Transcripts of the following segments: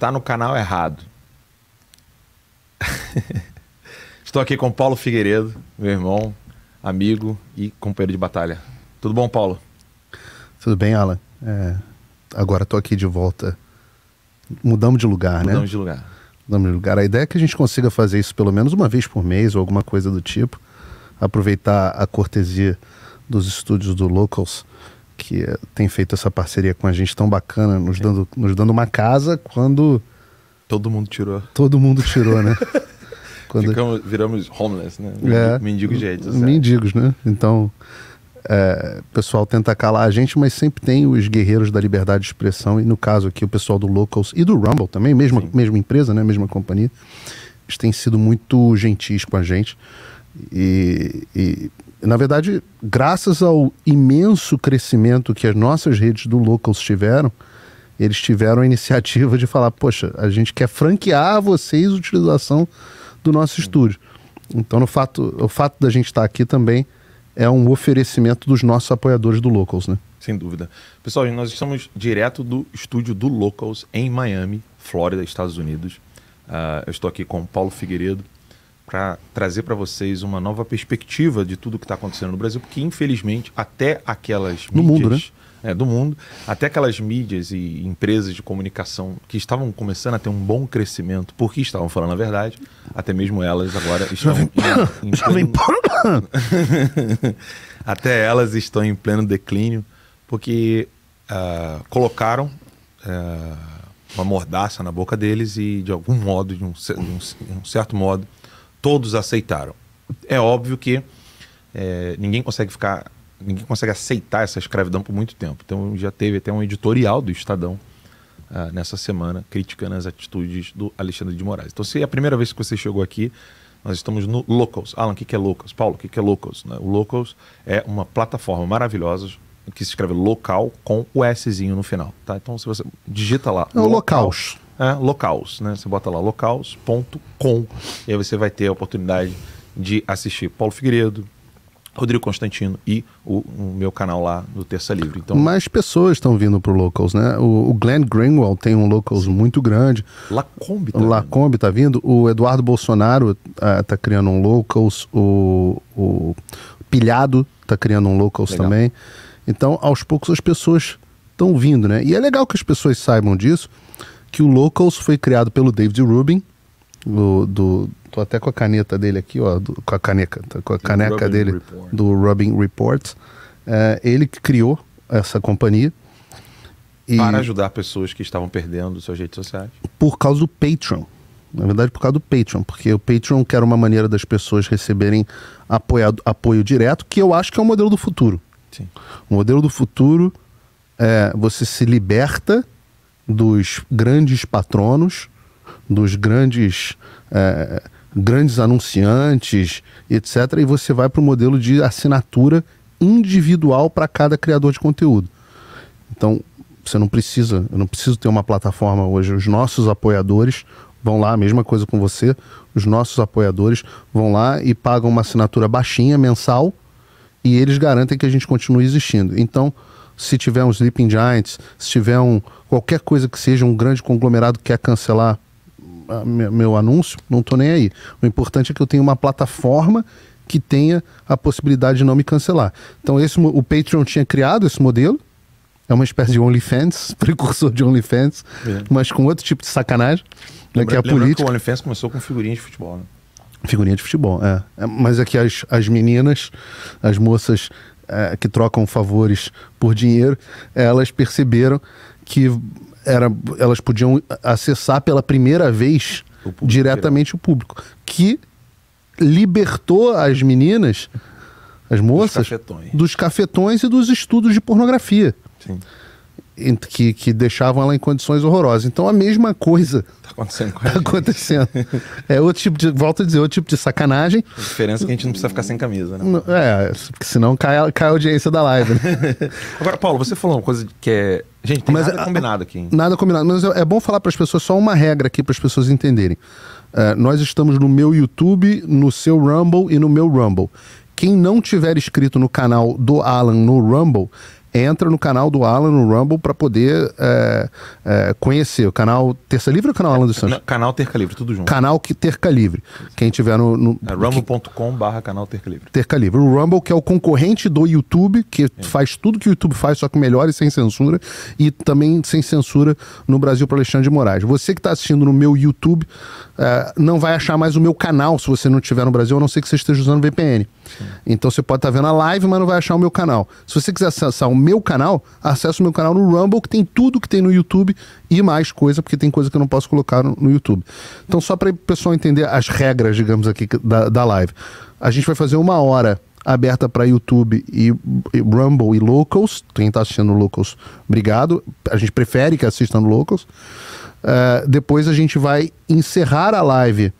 Está no canal errado. Estou aqui com Paulo Figueiredo, meu irmão, amigo e companheiro de batalha. Tudo bom, Paulo? Tudo bem, Alan. É, agora estou aqui de volta. Mudamos de lugar, Mudamos né? Mudamos de lugar. Mudamos de lugar. A ideia é que a gente consiga fazer isso pelo menos uma vez por mês ou alguma coisa do tipo. Aproveitar a cortesia dos estúdios do Locals que tem feito essa parceria com a gente tão bacana, nos, é. dando, nos dando uma casa quando. Todo mundo tirou. Todo mundo tirou, né? quando... Ficamos, viramos homeless, né? É, mendigos de redes Mendigos, né? Então, é, o pessoal tenta calar a gente, mas sempre tem os guerreiros da liberdade de expressão, e no caso aqui o pessoal do Locals e do Rumble também, mesma, mesma empresa, né? Mesma companhia. Eles têm sido muito gentis com a gente. E, e na verdade, graças ao imenso crescimento que as nossas redes do Locals tiveram, eles tiveram a iniciativa de falar: poxa, a gente quer franquear a vocês a utilização do nosso estúdio. Então, no fato, o fato da gente estar aqui também é um oferecimento dos nossos apoiadores do Locals, né? Sem dúvida. Pessoal, nós estamos direto do estúdio do Locals em Miami, Flórida, Estados Unidos. Uh, eu estou aqui com Paulo Figueiredo, para trazer para vocês uma nova perspectiva de tudo que está acontecendo no Brasil, porque infelizmente até aquelas no mídias, mundo, né? É, do mundo, até aquelas mídias e empresas de comunicação que estavam começando a ter um bom crescimento, porque estavam falando a verdade, até mesmo elas agora estão em, em pleno... até elas estão em pleno declínio, porque uh, colocaram uh, uma mordaça na boca deles e de algum modo, de um, de um, de um certo modo, todos aceitaram. É óbvio que é, ninguém consegue ficar, ninguém consegue aceitar essa escravidão por muito tempo. Então já teve até um editorial do Estadão uh, nessa semana criticando as atitudes do Alexandre de Moraes. Então se é a primeira vez que você chegou aqui, nós estamos no Locals. Alan, o que, é Locals? Paulo, o que, é Locals? Né? O Locals é uma plataforma maravilhosa que se escreve local com o Szinho no final, tá? Então se você digita lá. É o Locals é, locals, né? Você bota lá locals.com e aí você vai ter a oportunidade de assistir Paulo Figueiredo, Rodrigo Constantino e o, o, meu canal lá do Terça Livre. Então, Mais pessoas estão vindo para o Locals, né? O, o Glenn Greenwald tem um Locals Sim. muito grande. Lacombe tá Lacombe está vindo. O Eduardo Bolsonaro está eh, uh, criando um Locals. O, o Pilhado está criando um Locals legal. também. Então, aos poucos, as pessoas estão vindo, né? E é legal que as pessoas saibam disso que o Locals foi criado pelo David Rubin, do, do tô até com a caneta dele aqui, ó, do, com a caneca, tá, com a caneca dele Report. do Rubin Report. É, ele que criou essa companhia. E, para ajudar pessoas que estavam perdendo suas redes sociais. Por causa do Patreon. Na verdade, por causa do Patreon, porque o Patreon quer uma maneira das pessoas receberem apoiado, apoio direto, que eu acho que é o modelo do futuro. Sim. O modelo do futuro é você se liberta dos grandes patronos, dos grandes, é, grandes anunciantes, etc. E você vai para o modelo de assinatura individual para cada criador de conteúdo. Então, você não precisa, eu não preciso ter uma plataforma hoje. Os nossos apoiadores vão lá, a mesma coisa com você. Os nossos apoiadores vão lá e pagam uma assinatura baixinha mensal e eles garantem que a gente continue existindo. Então, se tiver um Sleeping Giants, se tiver um, qualquer coisa que seja um grande conglomerado que quer cancelar ah, meu anúncio, não estou nem aí. O importante é que eu tenha uma plataforma que tenha a possibilidade de não me cancelar. Então esse o Patreon tinha criado esse modelo, é uma espécie de OnlyFans, precursor de OnlyFans, é. mas com outro tipo de sacanagem, né, Lembra, né, que é a política. Que o OnlyFans começou com figurinha de futebol, né? Figurinha de futebol, é. é mas aqui é as, as meninas, as moças é, que trocam favores por dinheiro, elas perceberam que era, elas podiam acessar pela primeira vez o diretamente geral. o público, que libertou as meninas, as moças, dos cafetões, dos cafetões e dos estudos de pornografia. Sim que, que deixavam ela em condições horrorosas. Então a mesma coisa está acontecendo com tá acontecendo. É outro tipo de, volto a dizer, outro tipo de sacanagem. A diferença é que a gente não precisa ficar sem camisa, né? É, porque senão cai, cai a audiência da live. Né? Agora, Paulo, você falou uma coisa que é. Gente, tem mas, nada é, combinado aqui. Hein? Nada combinado, mas é, é bom falar para as pessoas só uma regra aqui para as pessoas entenderem. É, nós estamos no meu YouTube, no seu Rumble e no meu Rumble. Quem não tiver inscrito no canal do Alan no Rumble entra no canal do Alan no Rumble para poder é, é, conhecer o canal Terça Livre ou o canal Alan dos Santos? Não, canal Terca Livre, tudo junto. Canal que Terca Livre. Quem tiver no. no é rumble.com barra canal Terca Livre. Terca Livre. O Rumble, que é o concorrente do YouTube, que é. faz tudo que o YouTube faz, só que melhor e sem censura, e também sem censura no Brasil para Alexandre de Moraes. Você que está assistindo no meu YouTube é, não vai achar mais o meu canal se você não estiver no Brasil, a não ser que você esteja usando VPN. Sim. Então você pode estar tá vendo a live, mas não vai achar o meu canal. Se você quiser acessar o meu canal, acesse o meu canal no Rumble, que tem tudo que tem no YouTube e mais coisa, porque tem coisa que eu não posso colocar no, no YouTube. Então, só para o pessoal entender as regras, digamos aqui, da, da live. A gente vai fazer uma hora aberta para YouTube e, e, Rumble e Locals. Quem está assistindo Locals, obrigado. A gente prefere que assistam Locals. Uh, depois a gente vai encerrar a live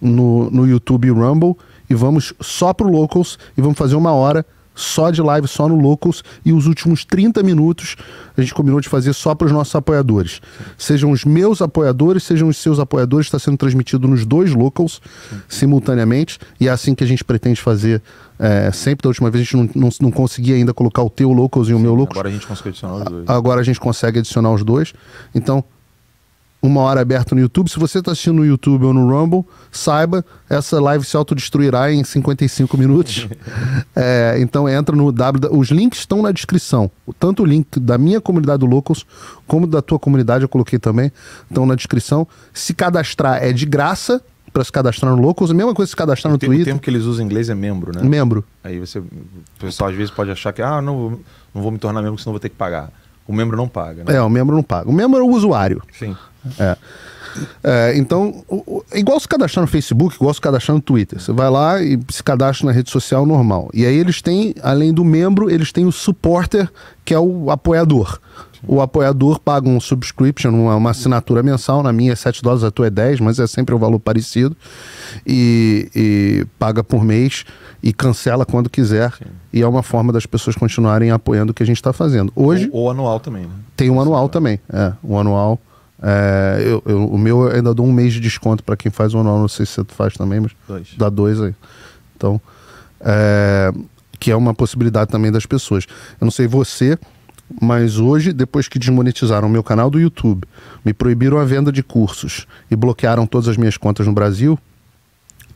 no, no YouTube e Rumble e vamos só pro Locals e vamos fazer uma hora só de live, só no Locals, e os últimos 30 minutos a gente combinou de fazer só para os nossos apoiadores. Sejam os meus apoiadores, sejam os seus apoiadores, está sendo transmitido nos dois Locals Sim. simultaneamente, e é assim que a gente pretende fazer é, sempre. Da última vez a gente não, não, não conseguia ainda colocar o teu Locals e o Sim, meu Locals. Agora a gente consegue adicionar os dois. Agora a gente consegue adicionar os dois. Então, uma hora aberta no YouTube. Se você está assistindo no YouTube ou no Rumble, saiba, essa live se autodestruirá em 55 minutos. é, então entra no W. Os links estão na descrição. Tanto o link da minha comunidade do Locals, como da tua comunidade, eu coloquei também, estão na descrição. Se cadastrar é de graça para se cadastrar no Locals, a mesma coisa se cadastrar no o Twitter. O tempo que eles usam em inglês é membro, né? Membro. Aí você, o pessoal às vezes pode achar que, ah, não, não vou me tornar membro, senão vou ter que pagar. O membro não paga, né? É, o membro não paga. O membro é o usuário. Sim. É. É, então, o, o, igual se cadastrar no Facebook, igual se cadastrar no Twitter. Você vai lá e se cadastra na rede social normal. E aí eles têm, além do membro, eles têm o supporter, que é o apoiador o apoiador paga um subscription, uma, uma assinatura mensal, na minha é 7 dólares, a tua é 10, mas é sempre o um valor parecido, e, e, paga por mês e cancela quando quiser. Sim. E é uma forma das pessoas continuarem apoiando o que a gente está fazendo. Hoje. Ou, ou, anual também, né? Tem um anual é. também. É, o anual. É, eu, eu, o meu eu ainda dou um mês de desconto para quem faz o anual, não sei se você faz também, mas dois. dá dois aí. Então, é, que é uma possibilidade também das pessoas. Eu não sei você, mas hoje, depois que desmonetizaram meu canal do YouTube, me proibiram a venda de cursos e bloquearam todas as minhas contas no Brasil,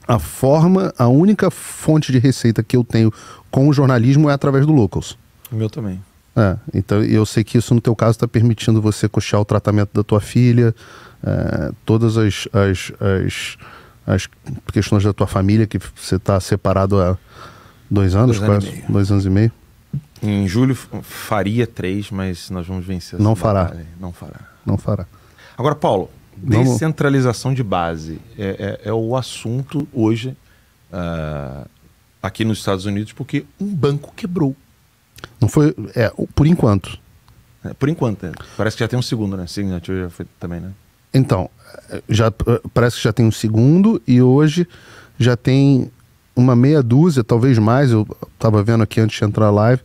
a forma, a única fonte de receita que eu tenho com o jornalismo é através do Locals. O meu também. É, então eu sei que isso no teu caso está permitindo você coxar o tratamento da tua filha, é, todas as, as, as, as, questões da tua família, que você está separado há dois anos, dois anos quase, dois anos e meio. Em julho faria três, mas nós vamos vencer. Não fará. Batalha. Não fará. Não fará. Agora, Paulo, vamos... descentralização de base é, é, é o assunto hoje uh, aqui nos Estados Unidos, porque um banco quebrou. Não foi. É, por enquanto. É, por enquanto. É. Parece que já tem um segundo, né? Signature já foi também, né? Então, eh, já, eh, parece que já tem um segundo e hoje já tem uma meia dúzia, talvez mais, eu estava vendo aqui antes de entrar a live,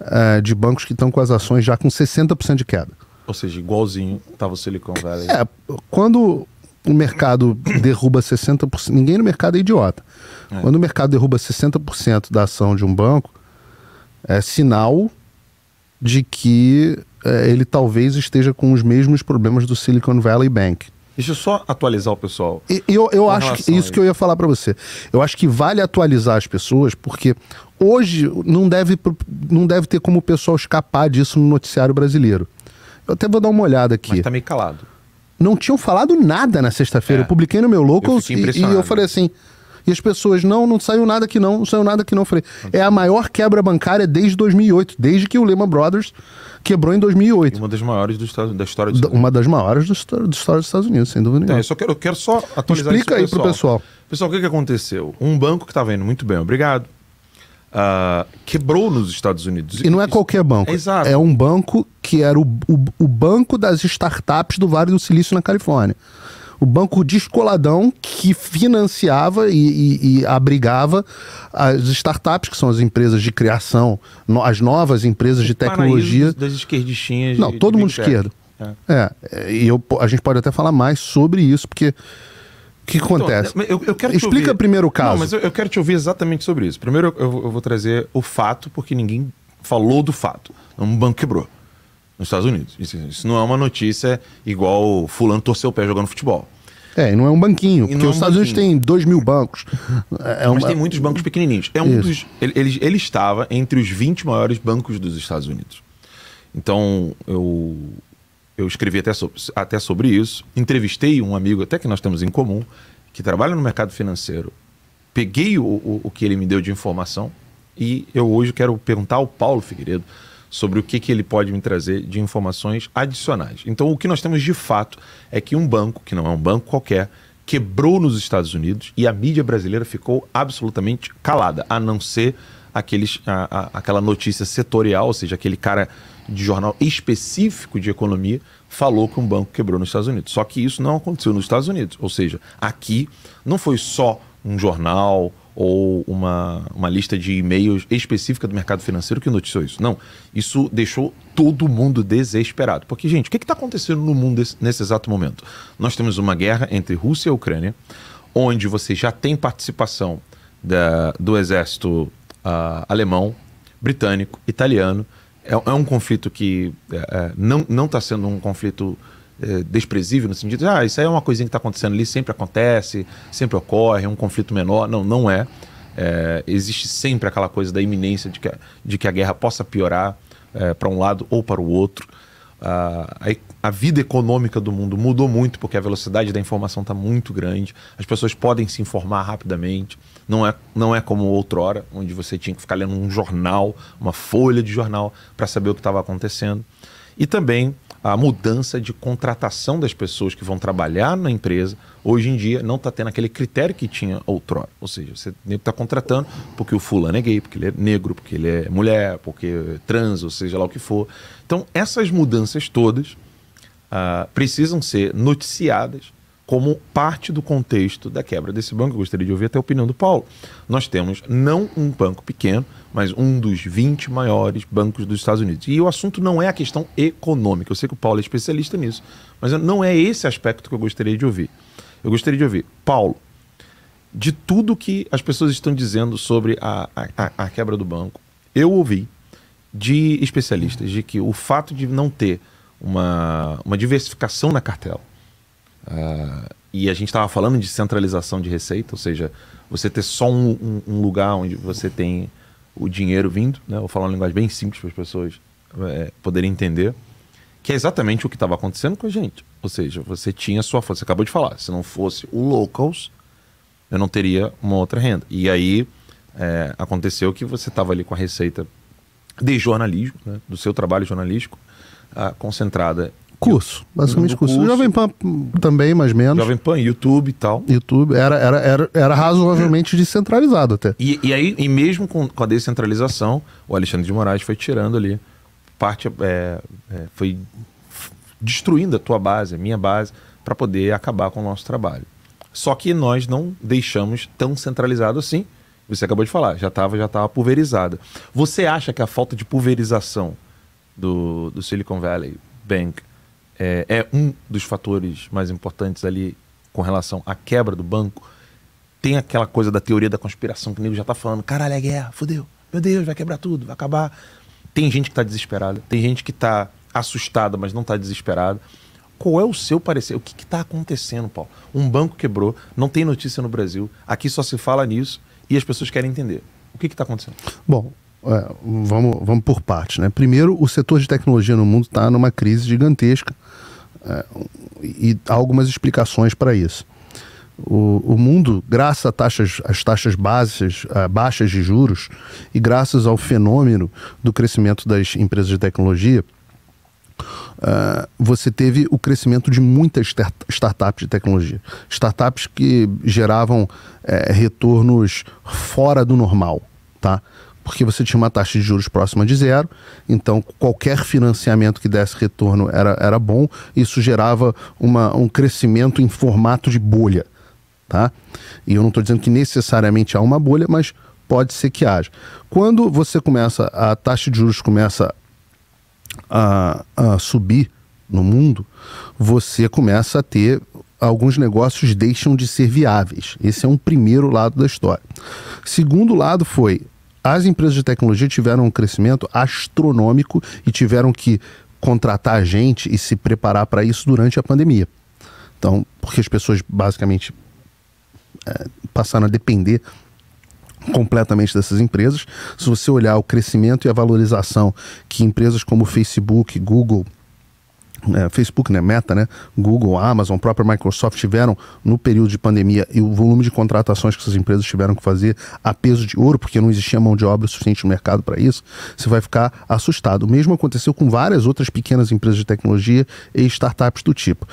é, de bancos que estão com as ações já com 60% de queda. Ou seja, igualzinho estava o Silicon Valley. É, quando o mercado derruba 60%, ninguém no mercado é idiota. É. Quando o mercado derruba 60% da ação de um banco, é sinal de que é, ele talvez esteja com os mesmos problemas do Silicon Valley Bank. Deixa eu só atualizar o pessoal. E, eu eu acho que isso que eu ia falar para você. Eu acho que vale atualizar as pessoas, porque hoje não deve, não deve ter como o pessoal escapar disso no noticiário brasileiro. Eu até vou dar uma olhada aqui. Mas tá meio calado. Não tinham falado nada na sexta-feira. É. Eu publiquei no meu Locals eu e, e, eu falei assim. E as pessoas, não, não saiu nada que não, não saiu nada que não. Eu falei, é a maior quebra bancária desde 2008, desde que o Lehman Brothers quebrou em 2008. Uma das maiores do da história dos Estados Unidos. Uma das maiores do, do história dos Estados Unidos, sem dúvida então, nenhuma. Então, eu só quero, eu quero só atualizar Explica isso pro aí pessoal. pro pessoal. Pessoal, o que, que aconteceu? Um banco que tá estava indo muito bem, obrigado, uh, quebrou nos Estados Unidos. E não é isso, qualquer banco. É, exato. é um banco que era o, o, o banco das startups do Vale do Silício na Califórnia o banco descoladão que financiava e, e, e abrigava as startups, que são as empresas de criação, no, as novas empresas o de tecnologia. Das esquerdistinhas. Não, de, todo de mundo esquerdo. É. é, e eu, a gente pode até falar mais sobre isso, porque o que então, acontece? Então, eu, eu Explica ouvir... primeiro o caso. Não, mas eu, eu, quero te ouvir exatamente sobre isso. Primeiro eu, eu, vou trazer o fato, porque ninguém falou do fato. Um banco quebrou nos Estados Unidos. Isso, isso não é uma notícia igual fulano torceu o pé jogando futebol. É, e não é um banquinho, e porque os é um Estados banquinho. Unidos tem 2 mil bancos. É Mas tem muitos bancos pequenininhos. É um dos, ele, ele, ele, estava entre os 20 maiores bancos dos Estados Unidos. Então, eu, eu escrevi até sobre, até sobre isso. Entrevistei um amigo, até que nós temos em comum, que trabalha no mercado financeiro. Peguei o, o, o que ele me deu de informação e eu hoje quero perguntar ao Paulo Figueiredo sobre o que, que ele pode me trazer de informações adicionais. Então, o que nós temos de fato é que um banco, que não é um banco qualquer, quebrou nos Estados Unidos e a mídia brasileira ficou absolutamente calada, a não ser aqueles, a, a, aquela notícia setorial, ou seja, aquele cara de jornal específico de economia falou que um banco quebrou nos Estados Unidos. Só que isso não aconteceu nos Estados Unidos. Ou seja, aqui não foi só um jornal ou uma, uma lista de e-mails específica do mercado financeiro que noticiou isso. Não. Isso deixou todo mundo desesperado. Porque, gente, o que está acontecendo no mundo desse, nesse exato momento? Nós temos uma guerra entre Rússia e Ucrânia, onde você já tem participação da, do exército uh, alemão, britânico, italiano. É, é, um conflito que uh, não está sendo um conflito é, desprezível no sentido de, ah, isso aí é uma coisinha que está acontecendo ali, sempre acontece, sempre ocorre, é um conflito menor. Não, não é. é. existe sempre aquela coisa da iminência de que, de que a guerra possa piorar é, para um lado ou para o outro. a, a vida econômica do mundo mudou muito porque a velocidade da informação está muito grande, as pessoas podem se informar rapidamente, não é, não é como outrora, onde você tinha que ficar lendo um jornal, uma folha de jornal, para saber o que estava acontecendo. E também a mudança de contratação das pessoas que vão trabalhar na empresa, hoje em dia não está tendo aquele critério que tinha outrora. Ou seja, você está contratando porque o fulano é gay, porque ele é negro, porque ele é mulher, porque é trans, ou seja lá o que for. Então, essas mudanças todas uh, precisam ser noticiadas como parte do contexto da quebra desse banco. Eu gostaria de ouvir até a opinião do Paulo. Nós temos não um banco pequeno, mas um dos 20 maiores bancos dos Estados Unidos. E o assunto não é a questão econômica. Eu sei que o Paulo é especialista nisso, mas não é esse aspecto que eu gostaria de ouvir. Eu gostaria de ouvir, Paulo, de tudo que as pessoas estão dizendo sobre a, a, a quebra do banco, eu ouvi de especialistas de que o fato de não ter uma, uma diversificação na cartela, uh, e a gente estava falando de centralização de receita, ou seja, você ter só um, um, um lugar onde você tem o dinheiro vindo, né? Vou falar uma linguagem bem simples para as pessoas é, poderem entender, que é exatamente o que estava acontecendo com a gente. Ou seja, você tinha sua força, você acabou de falar, se não fosse o Locals, eu não teria uma outra renda. E aí é, aconteceu que você estava ali com a receita de jornalismo, né? do seu trabalho jornalístico, a, ah, concentrada Curso, basicamente curso. curso. Jovem Pan também, mais ou menos. Jovem Pan, YouTube e tal. YouTube, era, era, era, era razoavelmente é. descentralizado até. E, e aí, e mesmo com, com a descentralização, o Alexandre de Moraes foi tirando ali parte, é, é, foi destruindo a tua base, a minha base, para poder acabar com o nosso trabalho. Só que nós não deixamos tão centralizado assim. Você acabou de falar, já estava já tava pulverizada. Você acha que a falta de pulverização do, do Silicon Valley Bank é, é um dos fatores mais importantes ali com relação à quebra do banco, tem aquela coisa da teoria da conspiração que o nego já tá falando, caralho, é guerra, fodeu, meu Deus, vai quebrar tudo, vai acabar. Tem gente que tá desesperada, tem gente que tá assustada, mas não tá desesperada. Qual é o seu parecer? O que que tá acontecendo, Paulo? Um banco quebrou, não tem notícia no Brasil, aqui só se fala nisso e as pessoas querem entender. O que que tá acontecendo? Bom, é, vamos, vamos por partes, né? Primeiro, o setor de tecnologia no mundo está numa crise gigantesca é, e há algumas explicações para isso. O, o, mundo, graças a taxas, às taxas bases, a baixas de juros e graças ao fenômeno do crescimento das empresas de tecnologia, uh, você teve o crescimento de muitas startups de tecnologia. Startups que geravam é, retornos fora do normal. Tá? porque você tinha uma taxa de juros próxima de zero, então qualquer financiamento que desse retorno era, era bom, isso gerava uma, um crescimento em formato de bolha. Tá? E eu não estou dizendo que necessariamente há uma bolha, mas pode ser que haja. Quando você começa, a taxa de juros começa a, a subir no mundo, você começa a ter alguns negócios deixam de ser viáveis. Esse é um primeiro lado da história. Segundo lado foi as empresas de tecnologia tiveram um crescimento astronômico e tiveram que contratar gente e se preparar para isso durante a pandemia. Então, porque as pessoas basicamente é, passaram a depender completamente dessas empresas. Se você olhar o crescimento e a valorização que empresas como Facebook, Google é, Facebook, né, Meta, né, Google, Amazon, própria Microsoft tiveram no período de pandemia e o volume de contratações que essas empresas tiveram que fazer a peso de ouro, porque não existia mão de obra suficiente no mercado para isso, você vai ficar assustado. O mesmo aconteceu com várias outras pequenas empresas de tecnologia e startups do tipo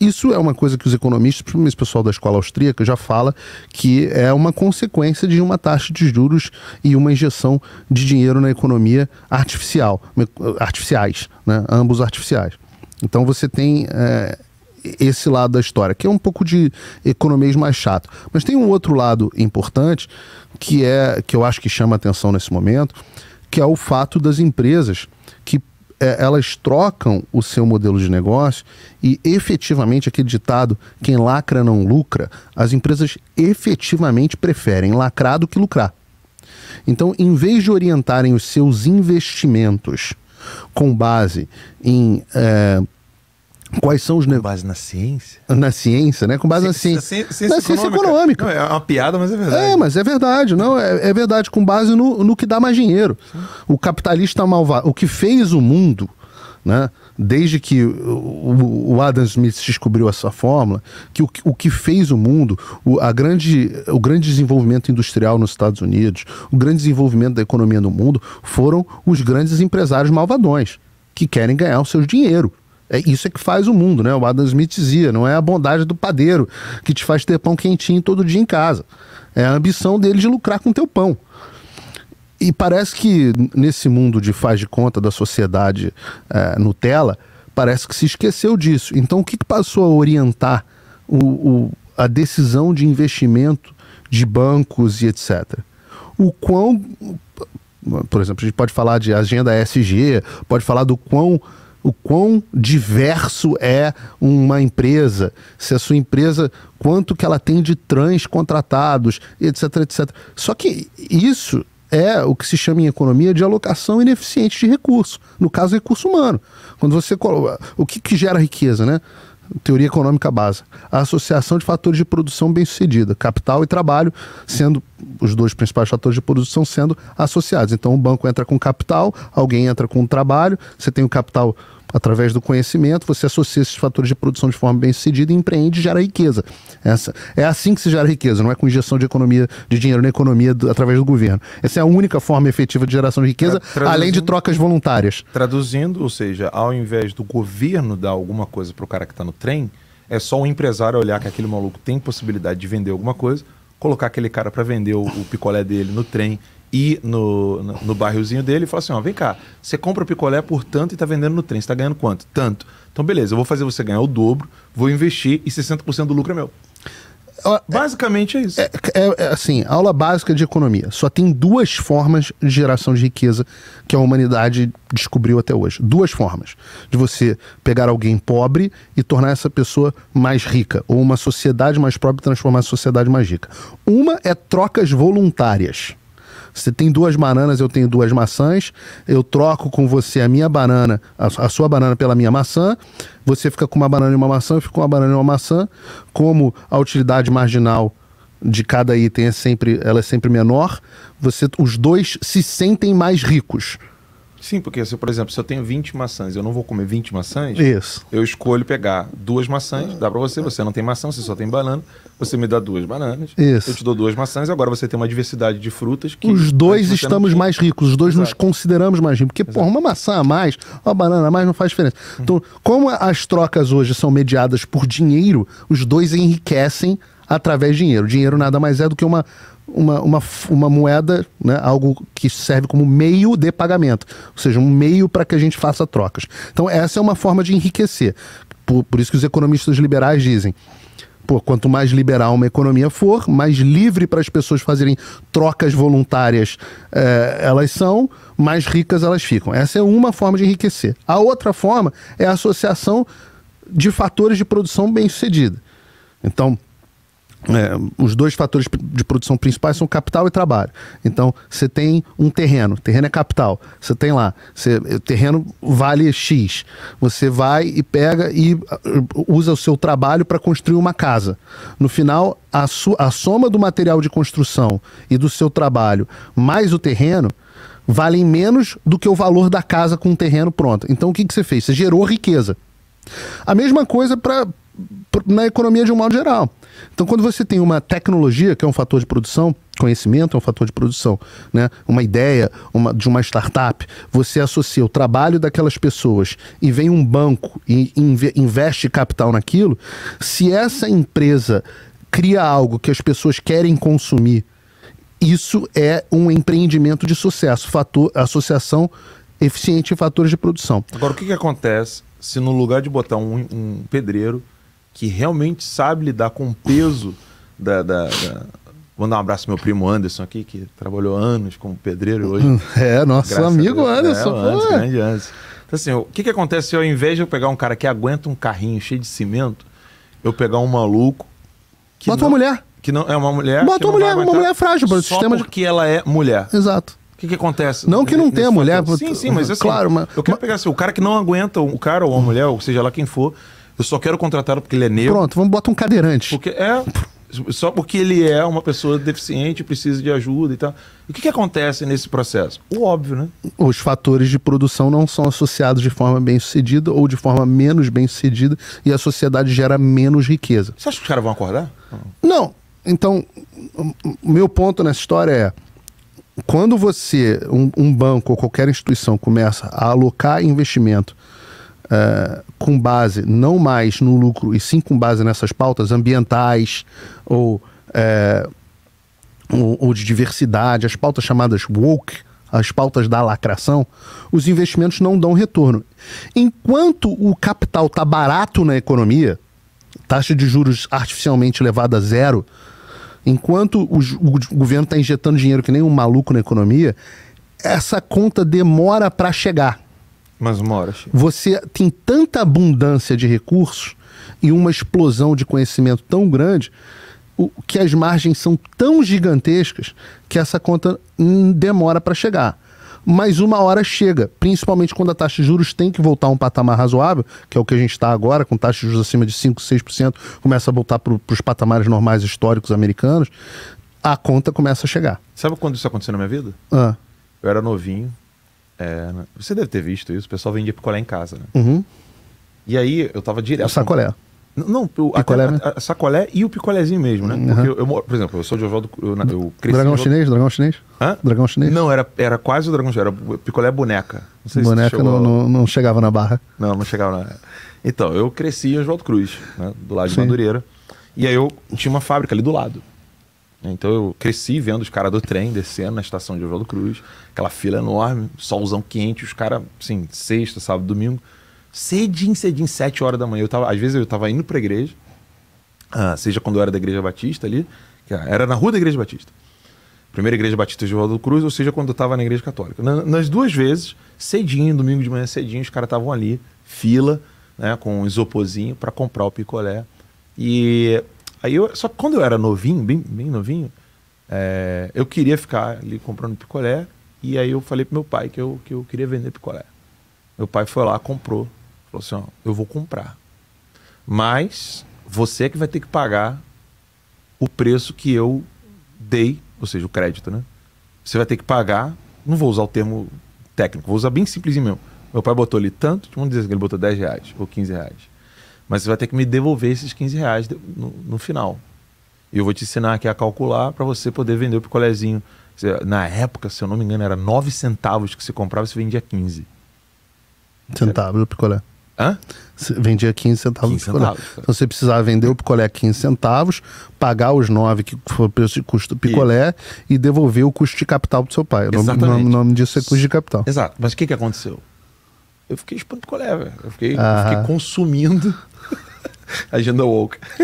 isso é uma coisa que os economistas, principalmente o pessoal da escola austríaca, já fala que é uma consequência de uma taxa de juros e uma injeção de dinheiro na economia artificial, artificiais, né? ambos artificiais. Então você tem é, esse lado da história, que é um pouco de economismo mais chato. Mas tem um outro lado importante que é que eu acho que chama atenção nesse momento, que é o fato das empresas que é, elas trocam o seu modelo de negócio e efetivamente aquele ditado quem lacra não lucra, as empresas efetivamente preferem lacrar do que lucrar. Então, em vez de orientarem os seus investimentos com base em. É, quais são os com base na ciência na ciência né com base ciência, na ciência, ciência na ciência econômica, econômica. Não, é uma piada mas é verdade é mas é verdade não é, é verdade com base no, no que dá mais dinheiro Sim. o capitalista malvado o que fez o mundo né desde que o, o Adam Smith descobriu essa fórmula, que o, o que fez o mundo, o, a grande, o grande desenvolvimento industrial nos Estados Unidos, o grande desenvolvimento da economia no mundo, foram os grandes empresários malvadões que querem ganhar o seu dinheiro. É, isso é que faz o mundo, né? O Adam Smith dizia, não é a bondade do padeiro que te faz ter pão quentinho todo dia em casa. É a ambição dele de lucrar com teu pão. E parece que nesse mundo de faz de conta da sociedade é, Nutella, parece que se esqueceu disso. Então, o que, que passou a orientar o, o, a decisão de investimento de bancos e etc? O quão. Por exemplo, a gente pode falar de agenda SG, pode falar do quão o quão diverso é uma empresa, se a sua empresa, quanto que ela tem de trans contratados, etc, etc. Só que isso é o que se chama em economia de alocação ineficiente de recursos, no caso recurso humano. Quando você coloca, o que, que gera riqueza, né? Teoria econômica base. A associação de fatores de produção bem-sucedida, capital e trabalho, sendo os dois principais fatores de produção sendo associados. Então o banco entra com capital, alguém entra com trabalho, você tem o capital através do conhecimento, você associa esses fatores de produção de forma bem sucedida e empreende e gera riqueza. Essa, é assim que se gera riqueza, não é com injeção de economia de dinheiro na economia do, através do governo. Essa é a única forma efetiva de geração de riqueza, além de trocas voluntárias. Traduzindo, ou seja, ao invés do governo dar alguma coisa para o cara que está no trem, é só o empresário olhar que aquele maluco tem possibilidade de vender alguma coisa, colocar aquele cara para vender o, o picolé dele no trem ir no, no, no dele e falar assim: ó, vem cá, você compra o picolé por tanto e está vendendo no trem, você tá ganhando quanto? Tanto. Então, beleza, eu vou fazer você ganhar o dobro, vou investir e 60% do lucro é meu. É Basicamente é, é isso. É, é, assim, aula básica de economia. Só tem duas formas de geração de riqueza que a humanidade descobriu até hoje. Duas formas. De você pegar alguém pobre e tornar essa pessoa mais rica. Ou uma sociedade mais pobre transformar a sociedade mais rica. Uma é trocas voluntárias. Você tem duas bananas, eu tenho duas maçãs. Eu troco com você a minha banana, a, sua banana pela minha maçã. Você fica com uma banana e uma maçã, eu fico com uma banana e uma maçã. Como a utilidade marginal de cada item é sempre, ela é sempre menor, você, os dois se sentem mais ricos. Sim, porque se, por exemplo, se eu tenho 20 maçãs, eu não vou comer 20 maçãs. Isso. Eu escolho pegar duas maçãs, dá para você, você não tem maçã, você só tem banana, você me dá duas bananas. Isso. Eu te dou duas maçãs, agora você tem uma diversidade de frutas que Os dois tá estamos mais ricos, os dois Exato. nos consideramos mais ricos, porque Exato. porra, uma maçã a mais, uma banana a mais não faz diferença. Uhum. Então, como as trocas hoje são mediadas por dinheiro, os dois enriquecem através de dinheiro. Dinheiro nada mais é do que uma uma, uma, uma moeda, né, algo que serve como meio de pagamento, ou seja, um meio para que a gente faça trocas. Então, essa é uma forma de enriquecer. Por, por isso que os economistas liberais dizem. Pô, quanto mais liberal uma economia for, mais livre para as pessoas fazerem trocas voluntárias eh, elas são, mais ricas elas ficam. Essa é uma forma de enriquecer. A outra forma é a associação de fatores de produção bem-sucedida. Então, é, os dois fatores de produção principais são capital e trabalho. Então, você tem um terreno, terreno é capital, você tem lá, o eh, terreno vale X. Você vai e pega e uh, usa o seu trabalho para construir uma casa. No final, a, a soma do material de construção e do seu trabalho mais o terreno valem menos do que o valor da casa com o terreno pronto. Então, o que, que você fez? Você gerou riqueza. A mesma coisa para na economia de um modo geral. Então, quando você tem uma tecnologia, que é um fator de produção, conhecimento é um fator de produção, né? Uma ideia uma, de uma startup, você associa o trabalho daquelas pessoas e vem um banco e investe capital naquilo, se essa empresa cria algo que as pessoas querem consumir, isso é um empreendimento de sucesso, fator, associação eficiente em fatores de produção. Agora, o que, que acontece se no lugar de botar um, um pedreiro que realmente sabe lidar com o peso da. da, da... um abraço ao meu primo Anderson aqui, que trabalhou anos como pedreiro hoje. É, nosso Graças amigo Anderson. É, Anderson, é. grande Anderson. Então, assim, o que, que acontece se ao invés de eu pegar um cara que aguenta um carrinho cheio de cimento, eu pegar um maluco. Que Bota não, uma mulher. Que não é uma mulher. Bota uma mulher, uma mulher frágil, para o sistema. Porque de... ela é mulher. Exato. O que, que acontece? Não que não tenha mulher. Sim, sim, mas assim, claro, mas... eu quero pegar assim, o cara que não aguenta, o cara ou a mulher, ou seja lá quem for, eu só quero contratar porque ele é negro. Pronto, vamos botar um cadeirante. Porque é só porque ele é uma pessoa deficiente, precisa de ajuda e tal. O que, que acontece nesse processo? O óbvio, né? Os fatores de produção não são associados de forma bem-sucedida ou de forma menos bem-sucedida e a sociedade gera menos riqueza. Você acha que os caras vão acordar? Não. Então, o meu ponto nessa história é. Quando você, um, um banco ou qualquer instituição, começa a alocar investimento uh, com base não mais no lucro e sim com base nessas pautas ambientais ou, uh, ou, ou de diversidade, as pautas chamadas woke, as pautas da lacração, os investimentos não dão retorno. Enquanto o capital está barato na economia, taxa de juros artificialmente elevada a zero, enquanto o, o governo está injetando dinheiro que nem um maluco na economia, essa conta demora para chegar. Mas uma hora Você tem tanta abundância de recursos e uma explosão de conhecimento tão grande o, que as margens são tão gigantescas que essa conta demora para chegar. Mas uma hora chega, principalmente quando a taxa de juros tem que voltar a um patamar razoável, que é o que a gente está agora, com taxa de juros acima de 5%, 6%, começa a voltar para os patamares normais históricos americanos, a conta começa a chegar. Sabe quando isso aconteceu na minha vida? Ah. Eu era novinho, é, você deve ter visto isso, o pessoal vendia picolé em casa, né? Uhum. E aí eu tava direto. O sacolé. Não, o, picolé, até, né? a, a, sacolé e o picolézinho mesmo, né? Uhum. Porque eu, eu, por exemplo, eu sou de Oswaldo. Eu, eu cresci dragão chinês? Dragão chinês? Hã? Dragão chinês? Não, era, era quase o dragão chinês, era picolé boneca. Não boneca chegou... não, não, não, chegava na barra. Não, não chegava na. É. Então, eu cresci em Oswaldo Cruz, né? do lado Sim. de Madureira. E aí eu tinha uma fábrica ali do lado. Né? Então eu cresci vendo os caras do trem descendo na estação de Oswaldo Cruz, aquela fila enorme, solzão quente, os caras, assim, sexta, sábado, domingo, cedinho, cedinho, sete horas da manhã. Eu tava, às vezes eu tava indo pra igreja, ah, seja quando eu era da Igreja Batista ali, que era na rua da Igreja Batista. Primeira Igreja Batista de Oswaldo Cruz, ou seja, quando eu tava na Igreja Católica. Na, nas duas vezes, cedinho, domingo de manhã cedinho, os caras estavam ali, fila, né, com um isoporzinho para comprar o picolé. E Aí eu, só que quando eu era novinho, bem, bem novinho, é, eu queria ficar ali comprando picolé. E aí eu falei pro meu pai que eu, que eu queria vender picolé. Meu pai foi lá, comprou. Falou assim: ó, eu vou comprar. Mas você é que vai ter que pagar o preço que eu dei, ou seja, o crédito, né? Você vai ter que pagar. Não vou usar o termo técnico, vou usar bem simplesinho mesmo. Meu pai botou ali tanto, vamos dizer que ele botou 10 reais ou 15 reais. Mas você vai ter que me devolver esses 15 reais no, no final. E eu vou te ensinar aqui a calcular para você poder vender o picolézinho. Na época, se eu não me engano, era 9 centavos que você comprava, e você vendia 15. Centavos o picolé. Hã? Você vendia 15 centavos 15 picolé. Centavos, então você precisava vender o picolé 15 centavos, pagar os 9 que foi o preço de custo do picolé e, e devolver o custo de capital do seu pai. Exatamente. O nome, nome disso é custo de capital. Exato. Mas o que, que aconteceu? eu fiquei espando colé, velho. Eu fiquei, consumindo agenda woke.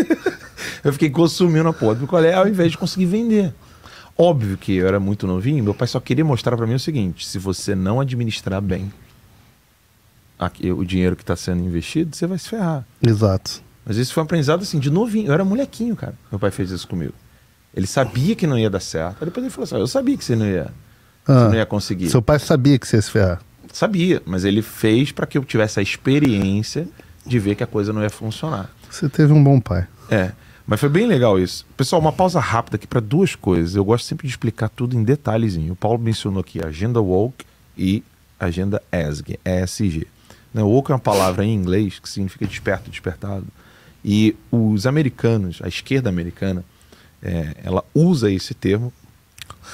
eu fiquei consumindo a porra do colé ao invés de conseguir vender. Óbvio que eu era muito novinho, meu pai só queria mostrar para mim o seguinte: se você não administrar bem o dinheiro que está sendo investido, você vai se ferrar. Exato. Mas isso foi um aprendizado assim, de novinho. Eu era molequinho, cara. Meu pai fez isso comigo. Ele sabia que não ia dar certo. Aí depois ele falou assim: eu sabia que você não ia, ah, você não ia conseguir. Seu pai sabia que você ia se ferrar. Sabia, mas ele fez para que eu tivesse a experiência de ver que a coisa não ia funcionar. Você teve um bom pai. É. Mas foi bem legal isso. Pessoal, uma pausa rápida aqui para duas coisas. Eu gosto sempre de explicar tudo em detalhezinho. O Paulo mencionou aqui a agenda woke e agenda ESG, ESG. Né? Woke é uma palavra em inglês que significa desperto, despertado. E os americanos, a esquerda americana, é, ela usa esse termo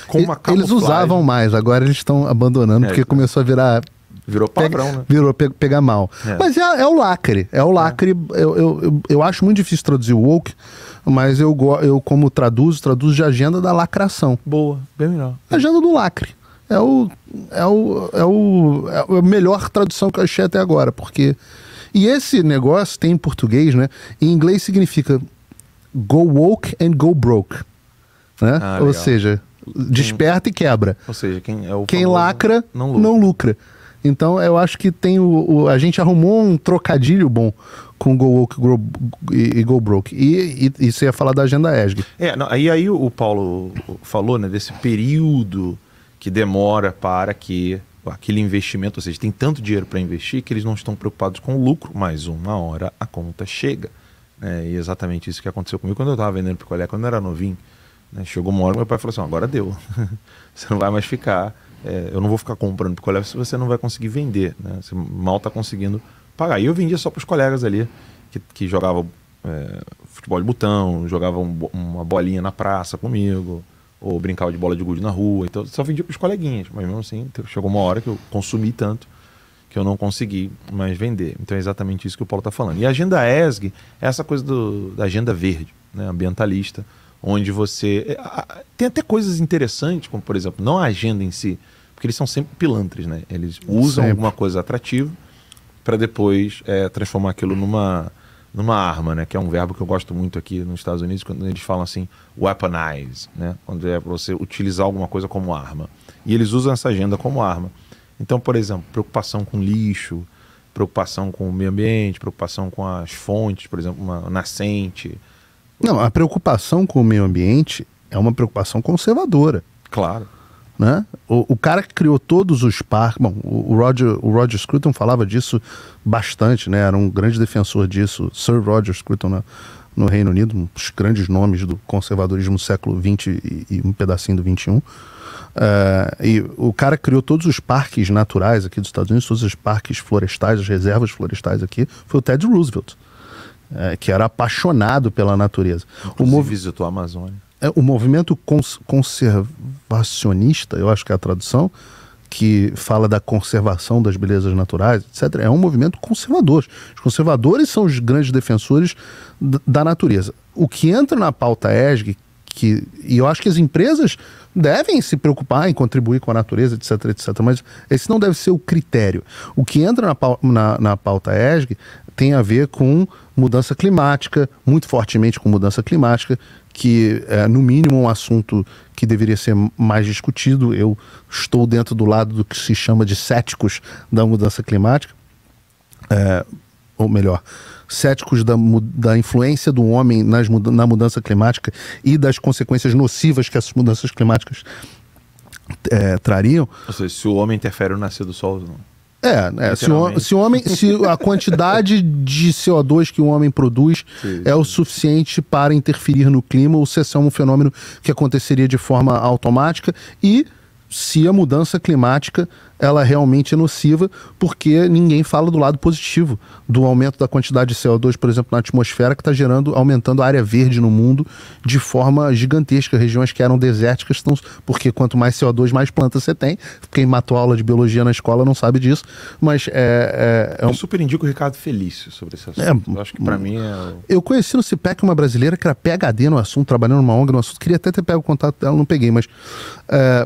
com uma Eles usavam mais, agora eles estão abandonando é, porque então. começou a virar Virou palavrão, pega, né? Virou pe pegar mal. É. Mas é, é, o lacre. É o lacre. É. Eu, eu, eu, acho muito difícil traduzir o woke, mas eu, eu, como traduzo, traduzo de agenda da lacração. Boa, bem melhor. Agenda do lacre. É, é o, é o, é o, é a melhor tradução que eu achei até agora, porque. E esse negócio tem em português, né? Em inglês significa go woke and go broke. Né? Ah, Ou legal. seja, desperta quem, e quebra. Ou seja, quem, é quem lacra não lucra. Não lucra. Então eu acho que tem o, o a gente arrumou um trocadilho bom com Go Woke Go, e, e Go Broke. E, isso ia falar da agenda ESG. É, não, aí, aí o Paulo falou né, desse período que demora para que aquele investimento, ou seja, tem tanto dinheiro para investir que eles não estão preocupados com o lucro, mas uma hora a conta chega. Né, é, e exatamente isso que aconteceu comigo quando eu estava vendendo picolé, quando eu era novinho. Né, chegou uma hora meu pai falou assim: agora deu, você não vai mais ficar é, eu não vou ficar comprando para o colega se você não vai conseguir vender, né? Você mal está conseguindo pagar. E eu vendia só para os colegas ali que, que jogavam é, futebol de botão, jogavam uma bolinha na praça comigo, ou brincava de bola de gude na rua. Então, só vendia para os coleguinhas. Mas mesmo assim, chegou uma hora que eu consumi tanto que eu não consegui mais vender. Então é exatamente isso que o Paulo está falando. E a agenda ESG é essa coisa do, da agenda verde, né? ambientalista onde você. É, tem até coisas interessantes, como por exemplo, não a agenda em si, porque eles são sempre pilantres, né? Eles usam sempre. alguma coisa atrativa para depois é, transformar aquilo numa, numa arma, né? Que é um verbo que eu gosto muito aqui nos Estados Unidos, quando eles falam assim, weaponize, né? Quando é você utilizar alguma coisa como arma. E eles usam essa agenda como arma. Então, por exemplo, preocupação com lixo, preocupação com o meio ambiente, preocupação com as fontes, por exemplo, uma nascente, não, a preocupação com o meio ambiente é uma preocupação conservadora. Claro. Né? O, o cara que criou todos os parques. Bom, o, o, Roger, o Roger Scruton falava disso bastante, né? Era um grande defensor disso. Sir Roger Scruton na, né? no Reino Unido, um dos grandes nomes do conservadorismo do século XX e, e um pedacinho do XXI. Uh, é, e o cara criou todos os parques naturais aqui dos Estados Unidos, todos os parques florestais, as reservas florestais aqui, foi o Ted Roosevelt é, que era apaixonado pela natureza. Inclusive o mov... visitou a Amazônia. É, o movimento cons conservacionista, eu acho que é a tradução, que fala da conservação das belezas naturais, etc., é um movimento conservador. Os conservadores são os grandes defensores da natureza. O que entra na pauta ESG, que e eu acho que as empresas devem se preocupar em contribuir com a natureza, etc, etc. Mas esse não deve ser o critério. O que entra na, na, na pauta ESG tem a ver com mudança climática, muito fortemente com mudança climática, que é, no mínimo um assunto que deveria ser mais discutido. Eu estou dentro do lado do que se chama de céticos da mudança climática. É, ou melhor, céticos da, da influência do homem nas, na mudança climática e das consequências nocivas que essas mudanças climáticas é, trariam. Ou seja, se o homem interfere no nascer do sol, não. É, é se, o, se, o, homem, se a quantidade de CO2 que o homem produz sim, é sim. é o suficiente para interferir no clima, ou se é um fenômeno que aconteceria de forma automática e se a mudança climática ela é realmente é nociva, porque ninguém fala do lado positivo do aumento da quantidade de CO2, por exemplo, na atmosfera, que está gerando, aumentando a área verde no mundo de forma gigantesca. Regiões que eram desérticas estão. Porque quanto mais CO2, mais plantas você tem. Quem matou aula de biologia na escola não sabe disso. Mas é. é, é um... Eu super indico o Ricardo Felício sobre esse assunto. É, acho que para mim é. Eu conheci no CIPEC uma brasileira que era PHD no assunto, trabalhando numa ONG no assunto. Queria até ter pego o contato dela, não peguei, mas. É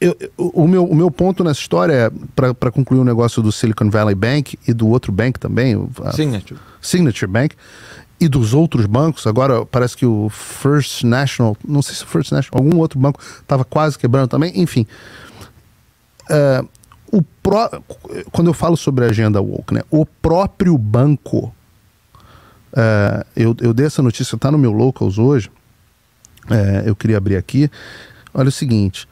eu, o, meu, o meu ponto nessa história é, para concluir o um negócio do Silicon Valley Bank e do outro banco também, Signature. Signature Bank, e dos outros bancos, agora parece que o First National, não sei se é First National, algum outro banco estava quase quebrando também, enfim. Uh, o pró quando eu falo sobre a agenda woke, né, o próprio banco, uh, eu, eu dei essa notícia, está no meu Locals hoje, uh, eu queria abrir aqui, olha o seguinte,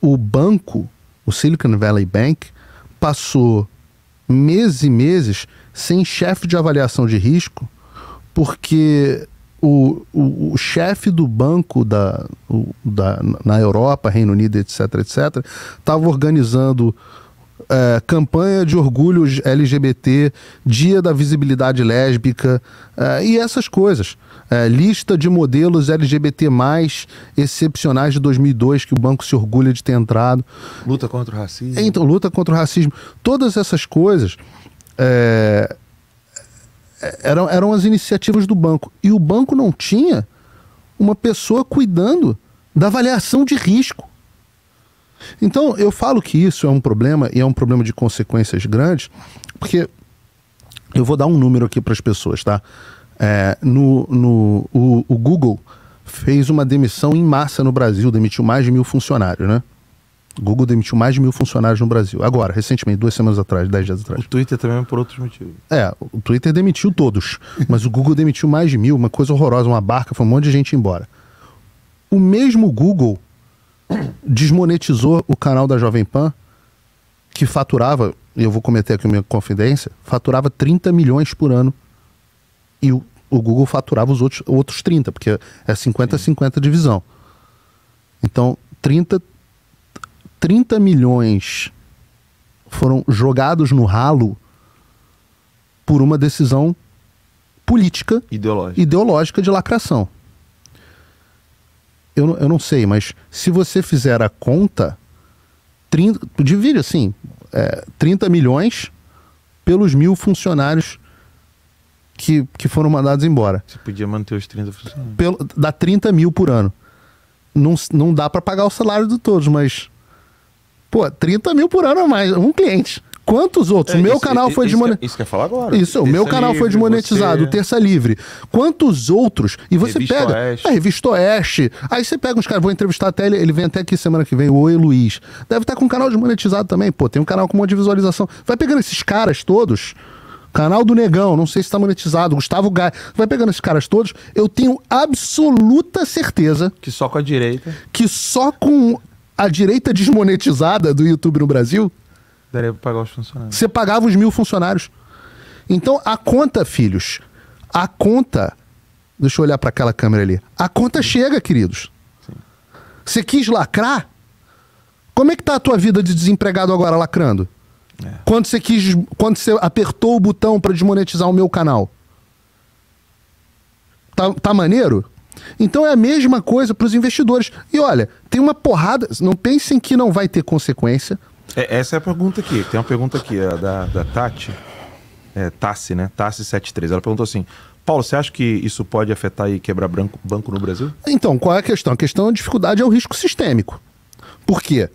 o banco, o Silicon Valley Bank, passou meses e meses sem chefe de avaliação de risco, porque o, o, o chefe do banco da, o, da, na Europa, Reino Unido, etc., etc., estava organizando é, campanha de orgulho LGBT, dia da visibilidade lésbica é, e essas coisas é, lista de modelos LGBT mais excepcionais de 2002 que o banco se orgulha de ter entrado. Luta contra o racismo. É, então, luta contra o racismo. Todas essas coisas é, é, eram, eram as iniciativas do banco. E o banco não tinha uma pessoa cuidando da avaliação de risco. Então, eu falo que isso é um problema e é um problema de consequências grandes, porque eu vou dar um número aqui para as pessoas, tá? É, no, no, o, o Google fez uma demissão em massa no Brasil, demitiu mais de mil funcionários, né? Google demitiu mais de mil funcionários no Brasil. Agora, recentemente, duas semanas atrás, dez dias atrás. O Twitter também por outros motivos. É, o Twitter demitiu todos, mas o Google demitiu mais de mil, uma coisa horrorosa, uma barca, foi um monte de gente embora. O mesmo Google desmonetizou o canal da Jovem Pan, que faturava, e eu vou cometer aqui uma confidência, faturava 30 milhões por ano. E o o Google faturava os outros, outros 30, porque é 50 50 divisão. Então, 30, 30 milhões foram jogados no ralo por uma decisão política ideológica, ideológica de lacração. Eu, eu não sei, mas se você fizer a conta, 30, divide assim, é, 30 milhões pelos mil funcionários que, que foram mandados embora. Você podia manter os 30 funcionários. Pelo, dá 30 mil por ano. Não, não dá para pagar o salário de todos, mas. Pô, 30 mil por ano a mais, um cliente. Quantos outros? o é, meu canal foi desmonetizado. Isso quer é- falar agora. Isso, o meu canal foi desmonetizado, o Terça Livre. Quantos outros? E você Revista pega. Oeste. É, Revista Oeste. Aí você pega uns caras, vou entrevistar até ele, ele vem até aqui semana que vem, o Oi Luiz. Deve estar tá com um canal desmonetizado também. Pô, tem um canal com um monte de visualização. Vai pegando esses caras todos. Canal do Negão, não sei se está monetizado. Gustavo Gai. Vai pegando esses caras todos. Eu tenho absoluta certeza. Que só com a direita. Que só com a direita desmonetizada do YouTube no Brasil. Daria pra pagar os funcionários. Você pagava os mil funcionários. Então, a conta, filhos. A conta. Deixa eu olhar para aquela câmera ali. A conta Sim. chega, queridos. Você quis lacrar? Como é que tá a tua vida de desempregado agora lacrando? É. Quando você quis, quando você apertou o botão para desmonetizar o meu canal, tá, tá maneiro? Então é a mesma coisa para os investidores. E olha, tem uma porrada. Não pensem que não vai ter consequência. É, essa é a pergunta aqui. Tem uma pergunta aqui é, da, da Tati. É, Tassi, né? Tassi73. Ela perguntou assim: Paulo, você acha que isso pode afetar e quebrar branco, banco no Brasil? Então, qual é a questão? A questão da dificuldade é o risco sistêmico. Por quê?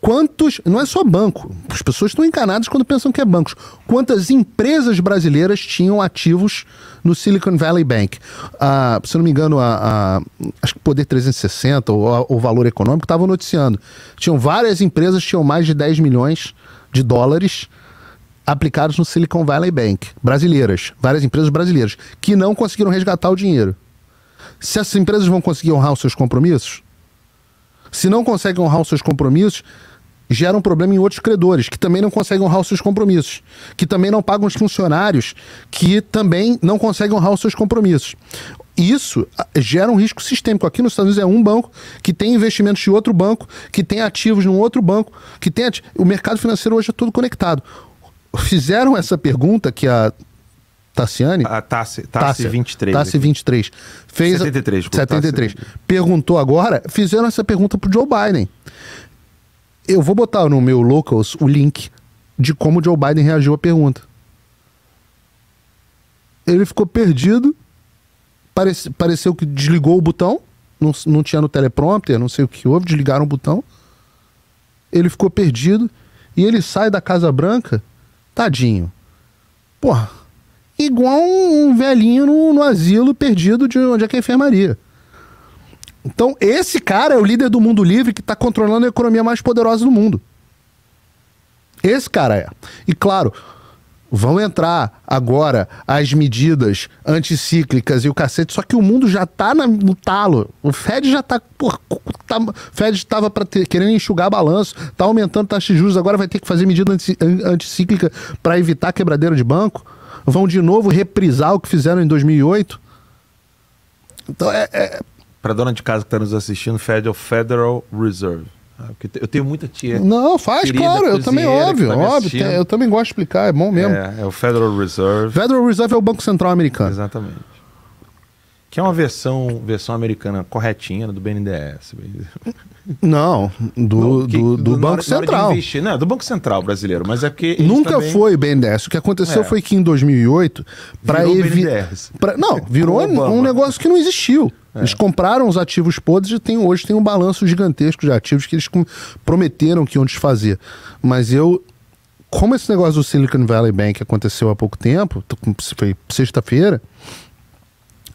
Quantos, não é só banco, as pessoas estão encanadas quando pensam que é bancos. Quantas empresas brasileiras tinham ativos no Silicon Valley Bank? Ah, se não me engano, a, a acho que Poder 360 ou o Valor Econômico estavam noticiando. Tinham várias empresas, tinham mais de 10 milhões de dólares aplicados no Silicon Valley Bank, brasileiras, várias empresas brasileiras, que não conseguiram resgatar o dinheiro. Se essas empresas vão conseguir honrar os seus compromissos? Se não conseguem honrar os seus compromissos, gera um problema em outros credores, que também não conseguem honrar os seus compromissos, que também não pagam os funcionários, que também não conseguem honrar os seus compromissos. Isso ah, gera um risco sistêmico. Aqui nos Estados Unidos é um banco que tem investimentos de outro banco, que tem ativos num outro banco, que tem ati... o mercado financeiro hoje é todo conectado. Fizeram essa pergunta que a Tassiane? A Tassi, Tassi, Tassi 23. Tassi 23. Fez 73, 73. Tassi. Perguntou agora, fizeram essa pergunta o Joe Biden eu vou botar no meu Locals o link de como Joe Biden reagiu à pergunta. Ele ficou perdido, parece, pareceu que desligou o botão, não, não tinha no teleprompter, não sei o que houve, desligaram o botão. Ele ficou perdido e ele sai da Casa Branca, tadinho. Porra, igual um velhinho no, no asilo perdido de onde é que é a enfermaria. Então, esse cara é o líder do mundo livre que está controlando a economia mais poderosa do mundo. Esse cara é. E claro, vão entrar agora as medidas anticíclicas e o cacete, só que o mundo já está no talo. O Fed já está tá, Fed estava querendo enxugar balanço, está aumentando taxa de juros, agora vai ter que fazer medida anticíclica para evitar quebradeira de banco. Vão de novo reprisar o que fizeram em 2008. Então é, é, para dona de casa que está nos assistindo, Federal, Federal Reserve. Ah, porque eu tenho muita tia. Não, faz, claro, eu também, óbvio, tá óbvio. Tem, eu também gosto de explicar, é bom é, mesmo. É, é, o Federal Reserve. Federal Reserve é o Banco Central americano. Exatamente. Que é uma versão, versão americana corretinha do BNDES. Não, do, que, do, do Banco hora, Central. Investir, né? do Banco Central brasileiro, mas é porque. Nunca também... foi BNDES. O que aconteceu é. foi que em 2008. para evitar Não, virou um, um negócio que não existiu. É. Eles compraram os ativos podres e tem, hoje tem um balanço gigantesco de ativos que eles prometeram que iam desfazer. Mas eu. Como esse negócio do Silicon Valley Bank aconteceu há pouco tempo, foi sexta-feira,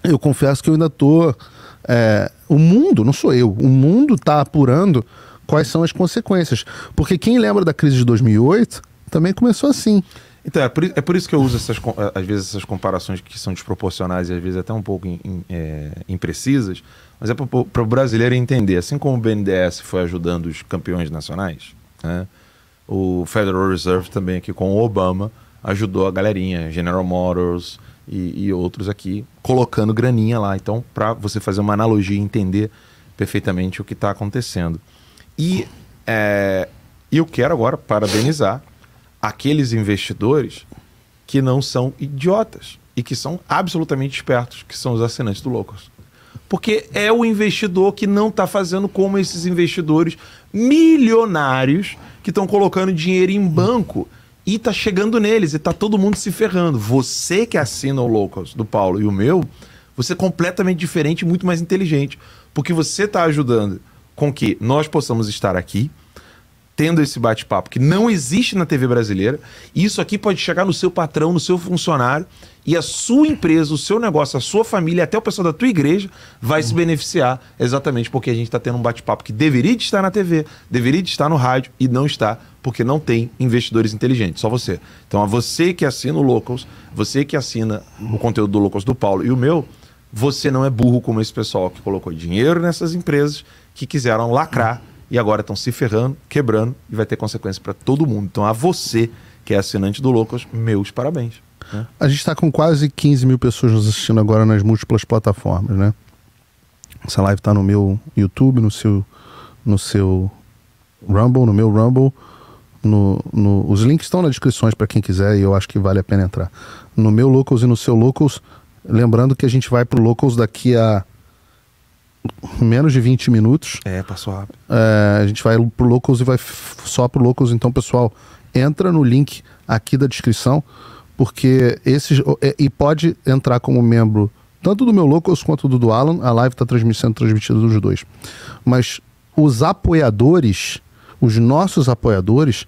eu confesso que eu ainda estou. Tô é, o mundo, não sou eu, o mundo está apurando quais são as consequências. Porque quem lembra da crise de 2008 também começou assim. Então, é por, é por isso que eu uso essas, às vezes essas comparações que são desproporcionais e às vezes até um pouco in, in, é, imprecisas, mas é para o brasileiro entender. Assim como o BNDES foi ajudando os campeões nacionais, né, o Federal Reserve também aqui com o Obama ajudou a galerinha, General Motors, e, e outros aqui colocando graninha lá. Então, para você fazer uma analogia e entender perfeitamente o que está acontecendo. E é, eu quero agora parabenizar aqueles investidores que não são idiotas e que são absolutamente espertos, que são os assinantes do Locos. Porque é o investidor que não está fazendo como esses investidores milionários que estão colocando dinheiro em banco e tá chegando neles e tá todo mundo se ferrando. Você que assina o Locals do Paulo e o meu, você é completamente diferente e muito mais inteligente, porque você tá ajudando com que nós possamos estar aqui, tendo esse bate-papo que não existe na TV brasileira. Isso aqui pode chegar no seu patrão, no seu funcionário, e a sua empresa, o seu negócio, a sua família, até o pessoal da tua igreja vai uhum. se beneficiar exatamente porque a gente está tendo um bate-papo que deveria de estar na TV, deveria de estar no rádio e não está porque não tem investidores inteligentes, só você. Então, a você que assina o Locals, você que assina o conteúdo do Locals do Paulo e o meu, você não é burro como esse pessoal que colocou dinheiro nessas empresas que quiseram lacrar. Uhum e agora estão se ferrando, quebrando e vai ter consequência para todo mundo. Então, a você que é assinante do Loucas, meus parabéns. Né? A gente está com quase 15 mil pessoas nos assistindo agora nas múltiplas plataformas, né? Essa live está no meu YouTube, no seu, no seu Rumble, no meu Rumble. No, no, os links estão na descrição para quem quiser e eu acho que vale a pena entrar. No meu Locals e no seu Locals, lembrando que a gente vai pro Locals daqui a menos de 20 minutos. É, passou rápido. É, a gente vai pro Locals e vai só pro Locals. Então, pessoal, entra no link aqui da descrição, porque esses. É, e pode entrar como membro tanto do meu Locals quanto do do Alan. A live está sendo transmitida dos dois. Mas os apoiadores, os nossos apoiadores,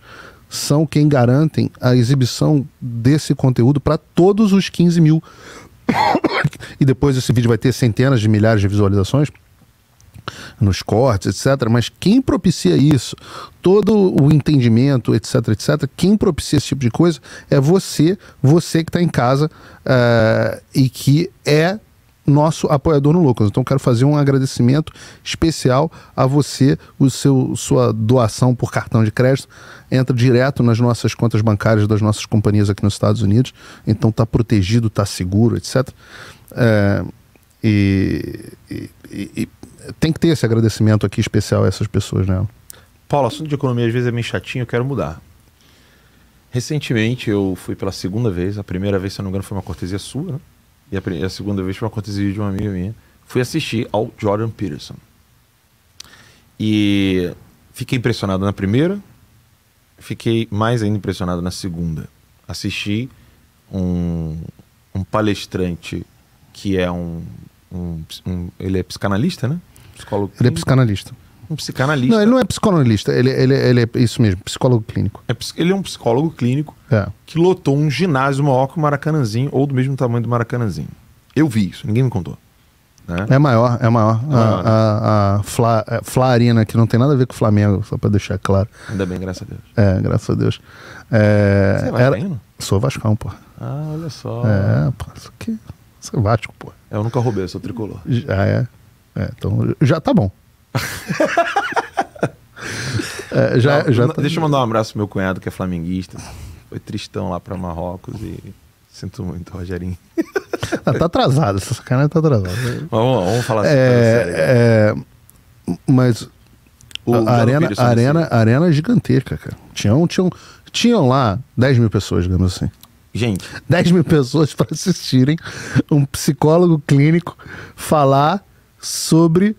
são quem garantem a exibição desse conteúdo para todos os 15 mil. e depois esse vídeo vai ter centenas de milhares de visualizações nos cortes, etc. Mas quem propicia isso, todo o entendimento, etc, etc, quem propicia esse tipo de coisa é você, você que está em casa uh, e que é nosso apoiador no Lucas. Então quero fazer um agradecimento especial a você, o seu sua doação por cartão de crédito entra direto nas nossas contas bancárias das nossas companhias aqui nos Estados Unidos. Então está protegido, está seguro, etc. Uh, eh, e, e, e tem que ter esse agradecimento aqui especial a essas pessoas, né? Paulo, assunto de economia às vezes é meio chatinho, eu quero mudar. Recentemente eu fui pela segunda vez, a primeira vez, se eu não me engano, foi uma cortesia sua, né? e a, segunda vez foi uma cortesia de uma amiga minha. Fui assistir ao Jordan Peterson. E fiquei impressionado na primeira, fiquei mais ainda impressionado na segunda. Assisti um, um palestrante que é um, um, um, Ele é psicanalista, né? Psicólogo clínico? Ele é psicanalista. Um psicanalista. Não, ele não é psicanalista, ele, ele, ele é isso mesmo, psicólogo clínico. É, ele é um psicólogo clínico é. que lotou um ginásio maior que o Maracanãzinho, ou do mesmo tamanho do Maracanãzinho. Eu vi isso, ninguém me contou. Né? É maior, é maior. a, a, a, Fla, é, Fla Arena, que não tem nada a ver com o Flamengo, só pra deixar claro. Ainda bem, graças a Deus. É, graças a Deus. É, Você é era... Sou Vascão, pô. Ah, olha só. É, pô, isso aqui. Isso é Vasco, pô. Eu nunca roubei, eu sou tricolor. Ah, é. É, então já tá bom. é, já, não, já tá... Deixa eu mandar um abraço pro meu cunhado que é flamenguista. Foi tristão lá para Marrocos e sinto muito, Rogerinho. ah, tá atrasado, essa sacanagem tá atrasada. Vamos, vamos falar assim, é, mas o, a, arena, assim. a arena, assim. É arena gigantesca, cara. Tinham, tinham, tinham lá 10 mil pessoas, digamos assim. Gente. 10 mil pessoas para assistirem um psicólogo clínico falar sobre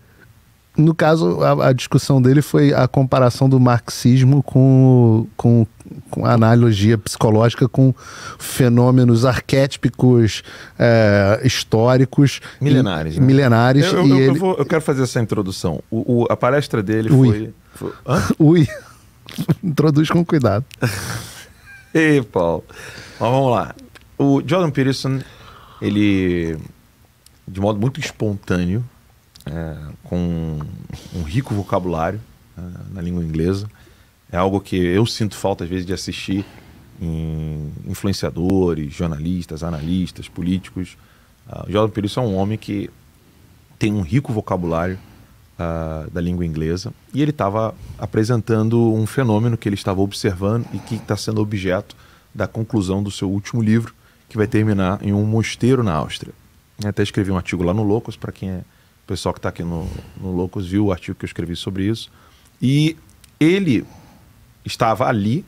no caso, a, a, discussão dele foi a comparação do marxismo com, com, com a analogia psicológica com fenômenos arquétipos é, históricos. Milenares. E, né? Milenares. Eu, eu, eu, ele... vou, eu, quero fazer essa introdução. O, o a palestra dele Ui. foi. foi... Ui. Introduz com cuidado. Ei, Paulo. Mas vamos lá. O Jordan Peterson, ele, de modo muito espontâneo, é, com um rico vocabulário é, na língua inglesa. É algo que eu sinto falta, às vezes, de assistir em influenciadores, jornalistas, analistas, políticos. Uh, o Jordan Peterson é um homem que tem um rico vocabulário uh, da língua inglesa e ele estava apresentando um fenômeno que ele estava observando e que está sendo objeto da conclusão do seu último livro, que vai terminar em um mosteiro na Áustria. Eu até escrevi um artigo lá no Locos para quem é pessoal que está aqui no, no Loucos viu o artigo que eu escrevi sobre isso. E ele estava ali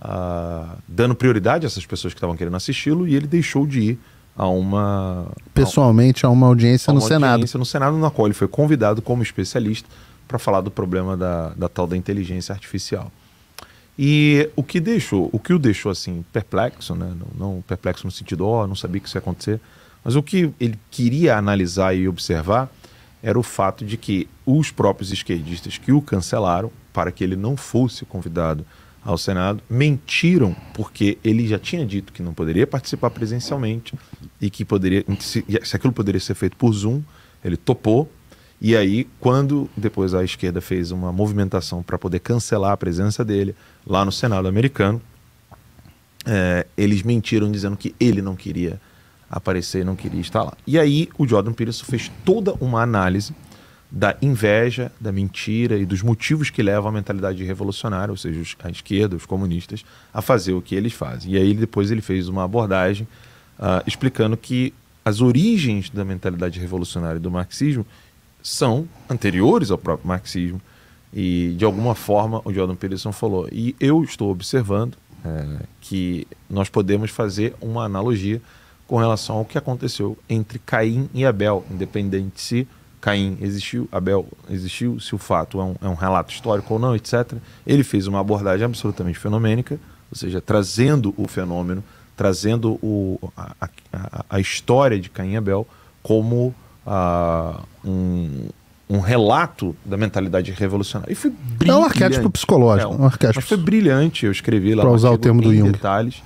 uh, dando prioridade a essas pessoas que estavam querendo assisti-lo e ele deixou de ir a uma. Pessoalmente, a uma audiência a uma no audiência Senado. audiência no Senado, na qual ele foi convidado como especialista para falar do problema da, da tal da inteligência artificial. E o que deixou, o que o deixou assim perplexo, né? não, não perplexo no sentido, ó, oh, não sabia que isso ia acontecer, mas o que ele queria analisar e observar era o fato de que os próprios esquerdistas que o cancelaram, para que ele não fosse convidado ao Senado, mentiram porque ele já tinha dito que não poderia participar presencialmente e que poderia se, se aquilo poderia ser feito por Zoom, ele topou. E aí, quando depois a esquerda fez uma movimentação para poder cancelar a presença dele lá no Senado americano, é, eles mentiram dizendo que ele não queria aparecer, não queria estar lá. E aí o Jordan Peterson fez toda uma análise da inveja, da mentira e dos motivos que levam a mentalidade revolucionária, ou seja, os, a esquerda, os comunistas, a fazer o que eles fazem. E aí depois ele fez uma abordagem uh, explicando que as origens da mentalidade revolucionária e do marxismo são anteriores ao próprio marxismo e de alguma forma o Jordan Peterson falou. E eu estou observando é, que nós podemos fazer uma analogia com relação ao que aconteceu entre Caim e Abel, independente se Caim existiu, Abel existiu, se o fato é um, é um relato histórico ou não, etc. Ele fez uma abordagem absolutamente fenomênica, ou seja, trazendo o fenômeno, trazendo o, a, a, a história de Caim e Abel como ah, um, um relato da mentalidade revolucionária. E foi brilhante. É um arquétipo psicológico. É, um, um arquétipo. Mas foi brilhante, eu escrevi lá. Para usar o termo do Jung. Detalhes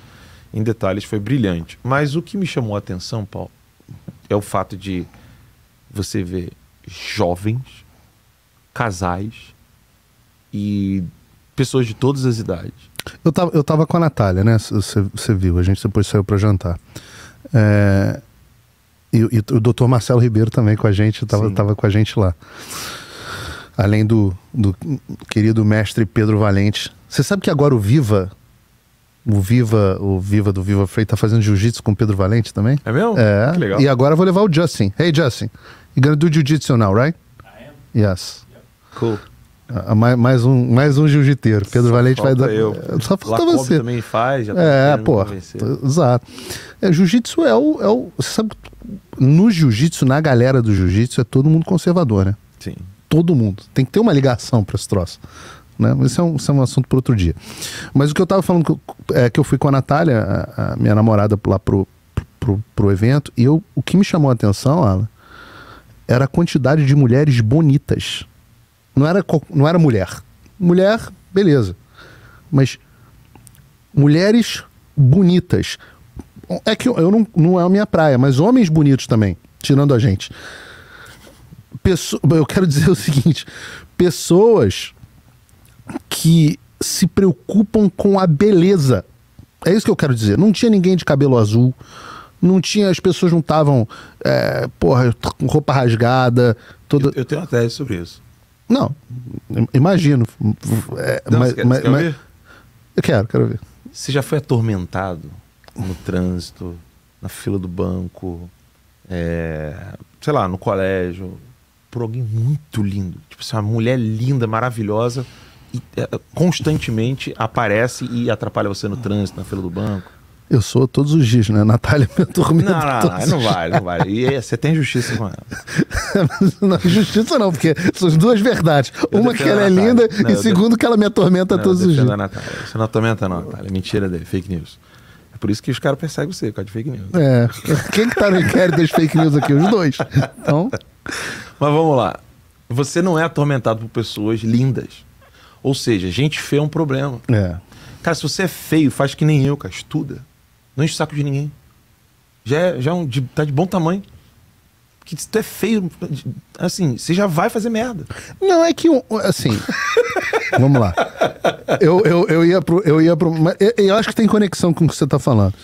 em detalhes foi brilhante. Mas o que me chamou a atenção, Paulo, é o fato de você ver jovens, casais e pessoas de todas as idades. Eu tava, eu tava com a Natália, né? Você viu, a gente depois saiu para jantar. É, e, e, o doutor Marcelo Ribeiro também com a gente, tava, tava com a gente lá. Além do, do querido mestre Pedro Valente. Você sabe que agora o Viva o Viva, o Viva do Viva Frei tá fazendo jiu-jitsu com o Pedro Valente também. É mesmo? É. Que legal. E agora eu vou levar o Justin. Hey, Justin, you're gonna do jiu-jitsu now, right? I am. Yes. Yep. Cool. Ah, ah, mais, mais, um, mais um jiu-jiteiro. Pedro só Valente vai dar. Eu. É, só falta Lacob você. também faz, já tá É, pô. Exato. É, jiu-jitsu é o, é o. Você sabe, no jiu-jitsu, na galera do jiu-jitsu, é todo mundo conservador, né? Sim. Todo mundo. Tem que ter uma ligação para esse troço né? Mas isso é um, isso é um assunto para outro dia. Mas o que eu estava falando que eu, é que eu fui com a Natália, a, a minha namorada, lá pro, pro, pro evento, e eu, o que me chamou a atenção, Alan, era a quantidade de mulheres bonitas. Não era, não era mulher. Mulher, beleza. Mas mulheres bonitas. É que eu, eu não, não é a minha praia, mas homens bonitos também, tirando a gente. Pesso eu quero dizer o seguinte: pessoas que se preocupam com a beleza. É isso que eu quero dizer. Não tinha ninguém de cabelo azul, não tinha, as pessoas não estavam, é, porra, com roupa rasgada. Toda... Eu, eu, tenho uma tese sobre isso. Não, imagino. É, não, mas, quer, mas, quer eu quero, quero ver. Você já foi atormentado no trânsito, na fila do banco, é, sei lá, no colégio, por alguém muito lindo. Tipo assim, uma mulher linda, maravilhosa é, constantemente aparece e atrapalha você no trânsito, na fila do banco? Eu sou todos os dias, né? Natália me atormenta. Não, não, não, não vale, não vale. E é, você tem justiça com ela. não, justiça não, porque são as duas verdades. Eu Uma que ela é linda não, e segundo que ela me atormenta não, todos os dias. Você não atormenta não, Natália. Mentira dele, fake news. É por isso que os caras perseguem você, por causa de fake news. É. Quem que tá no inquérito das fake news aqui? Os dois. Então... Mas vamos lá. Você não é atormentado por pessoas lindas. Ou seja, gente feia é um problema. É. Cara, se você é feio, faz que nem eu, cara. Estuda. Não enche o saco de ninguém. Já, é, já é um, de, tá de bom tamanho. Que se tu é feio, assim, você já vai fazer merda. Não, é que, assim. vamos lá. Eu, eu, eu ia pro. Eu, ia pro eu, eu acho que tem conexão com o que você tá falando.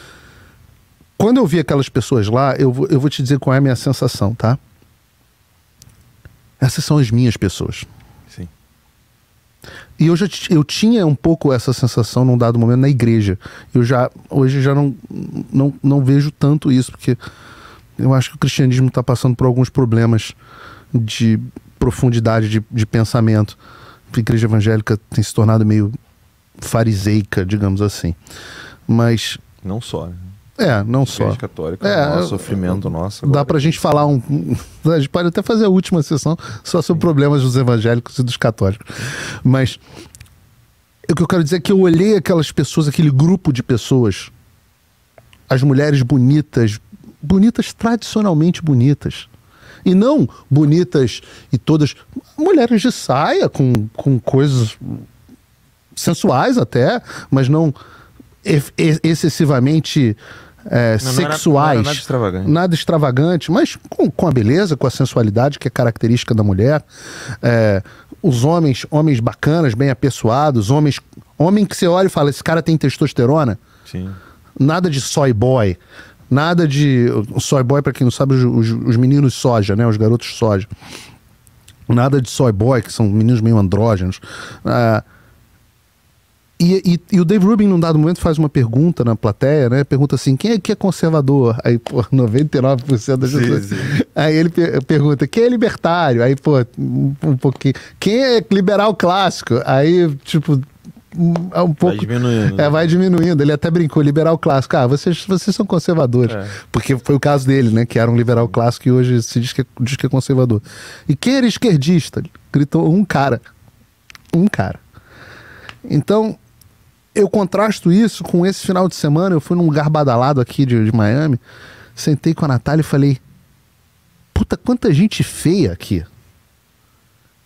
Quando eu vi aquelas pessoas lá, eu eu vou te dizer qual é a minha sensação, tá? Essas são as minhas pessoas. E eu já eu tinha um pouco essa sensação num dado momento na igreja. Eu já hoje já não não, não vejo tanto isso porque eu acho que o cristianismo está passando por alguns problemas de profundidade de, de pensamento. A igreja evangélica tem se tornado meio fariseica, digamos assim. Mas não só. Né? É, não só. católica, né, é, nosso sofrimento é, nosso. Agora. Dá pra gente falar um. A gente pode até fazer a última sessão só sobre Sim. problemas dos evangélicos e dos católicos. Mas o que eu quero dizer é que eu olhei aquelas pessoas, aquele grupo de pessoas, as mulheres bonitas, bonitas tradicionalmente bonitas. E não bonitas e todas. Mulheres de saia, com, com coisas sensuais até, mas não excessivamente é, não, sexuais. Não era, não era nada, extravagante. nada extravagante. mas com, com, a beleza, com a sensualidade que é característica da mulher. É, os homens, homens bacanas, bem apessoados, homens. Homem que você olha e fala, esse cara tem testosterona. Sim. Nada de soy boy. Nada de. Soy boy, para quem não sabe, os, os, os meninos soja, né? Os garotos soja. Nada de soy boy, que são meninos meio andrógenos. uh, e, e, e, o Dave Rubin, num dado momento, faz uma pergunta na plateia, né? Pergunta assim: quem é que é conservador? Aí, pô, 99% das pessoas. Sim, Aí ele per pergunta: quem é libertário? Aí, pô, um, um pouquinho. Quem é liberal clássico? Aí, tipo, é um pouco. Vai diminuindo. É, né? vai diminuindo. Ele até brincou, liberal clássico. Ah, vocês, vocês são conservadores. É. Porque foi o caso dele, né? Que era um liberal clássico e hoje se diz que, é, diz que é conservador. E quem era esquerdista? Gritou um cara. Um cara. Então, eu contrasto isso com esse final de semana. Eu fui num lugar badalado aqui de, de Miami, sentei com a Natália e falei: Puta, quanta gente feia aqui.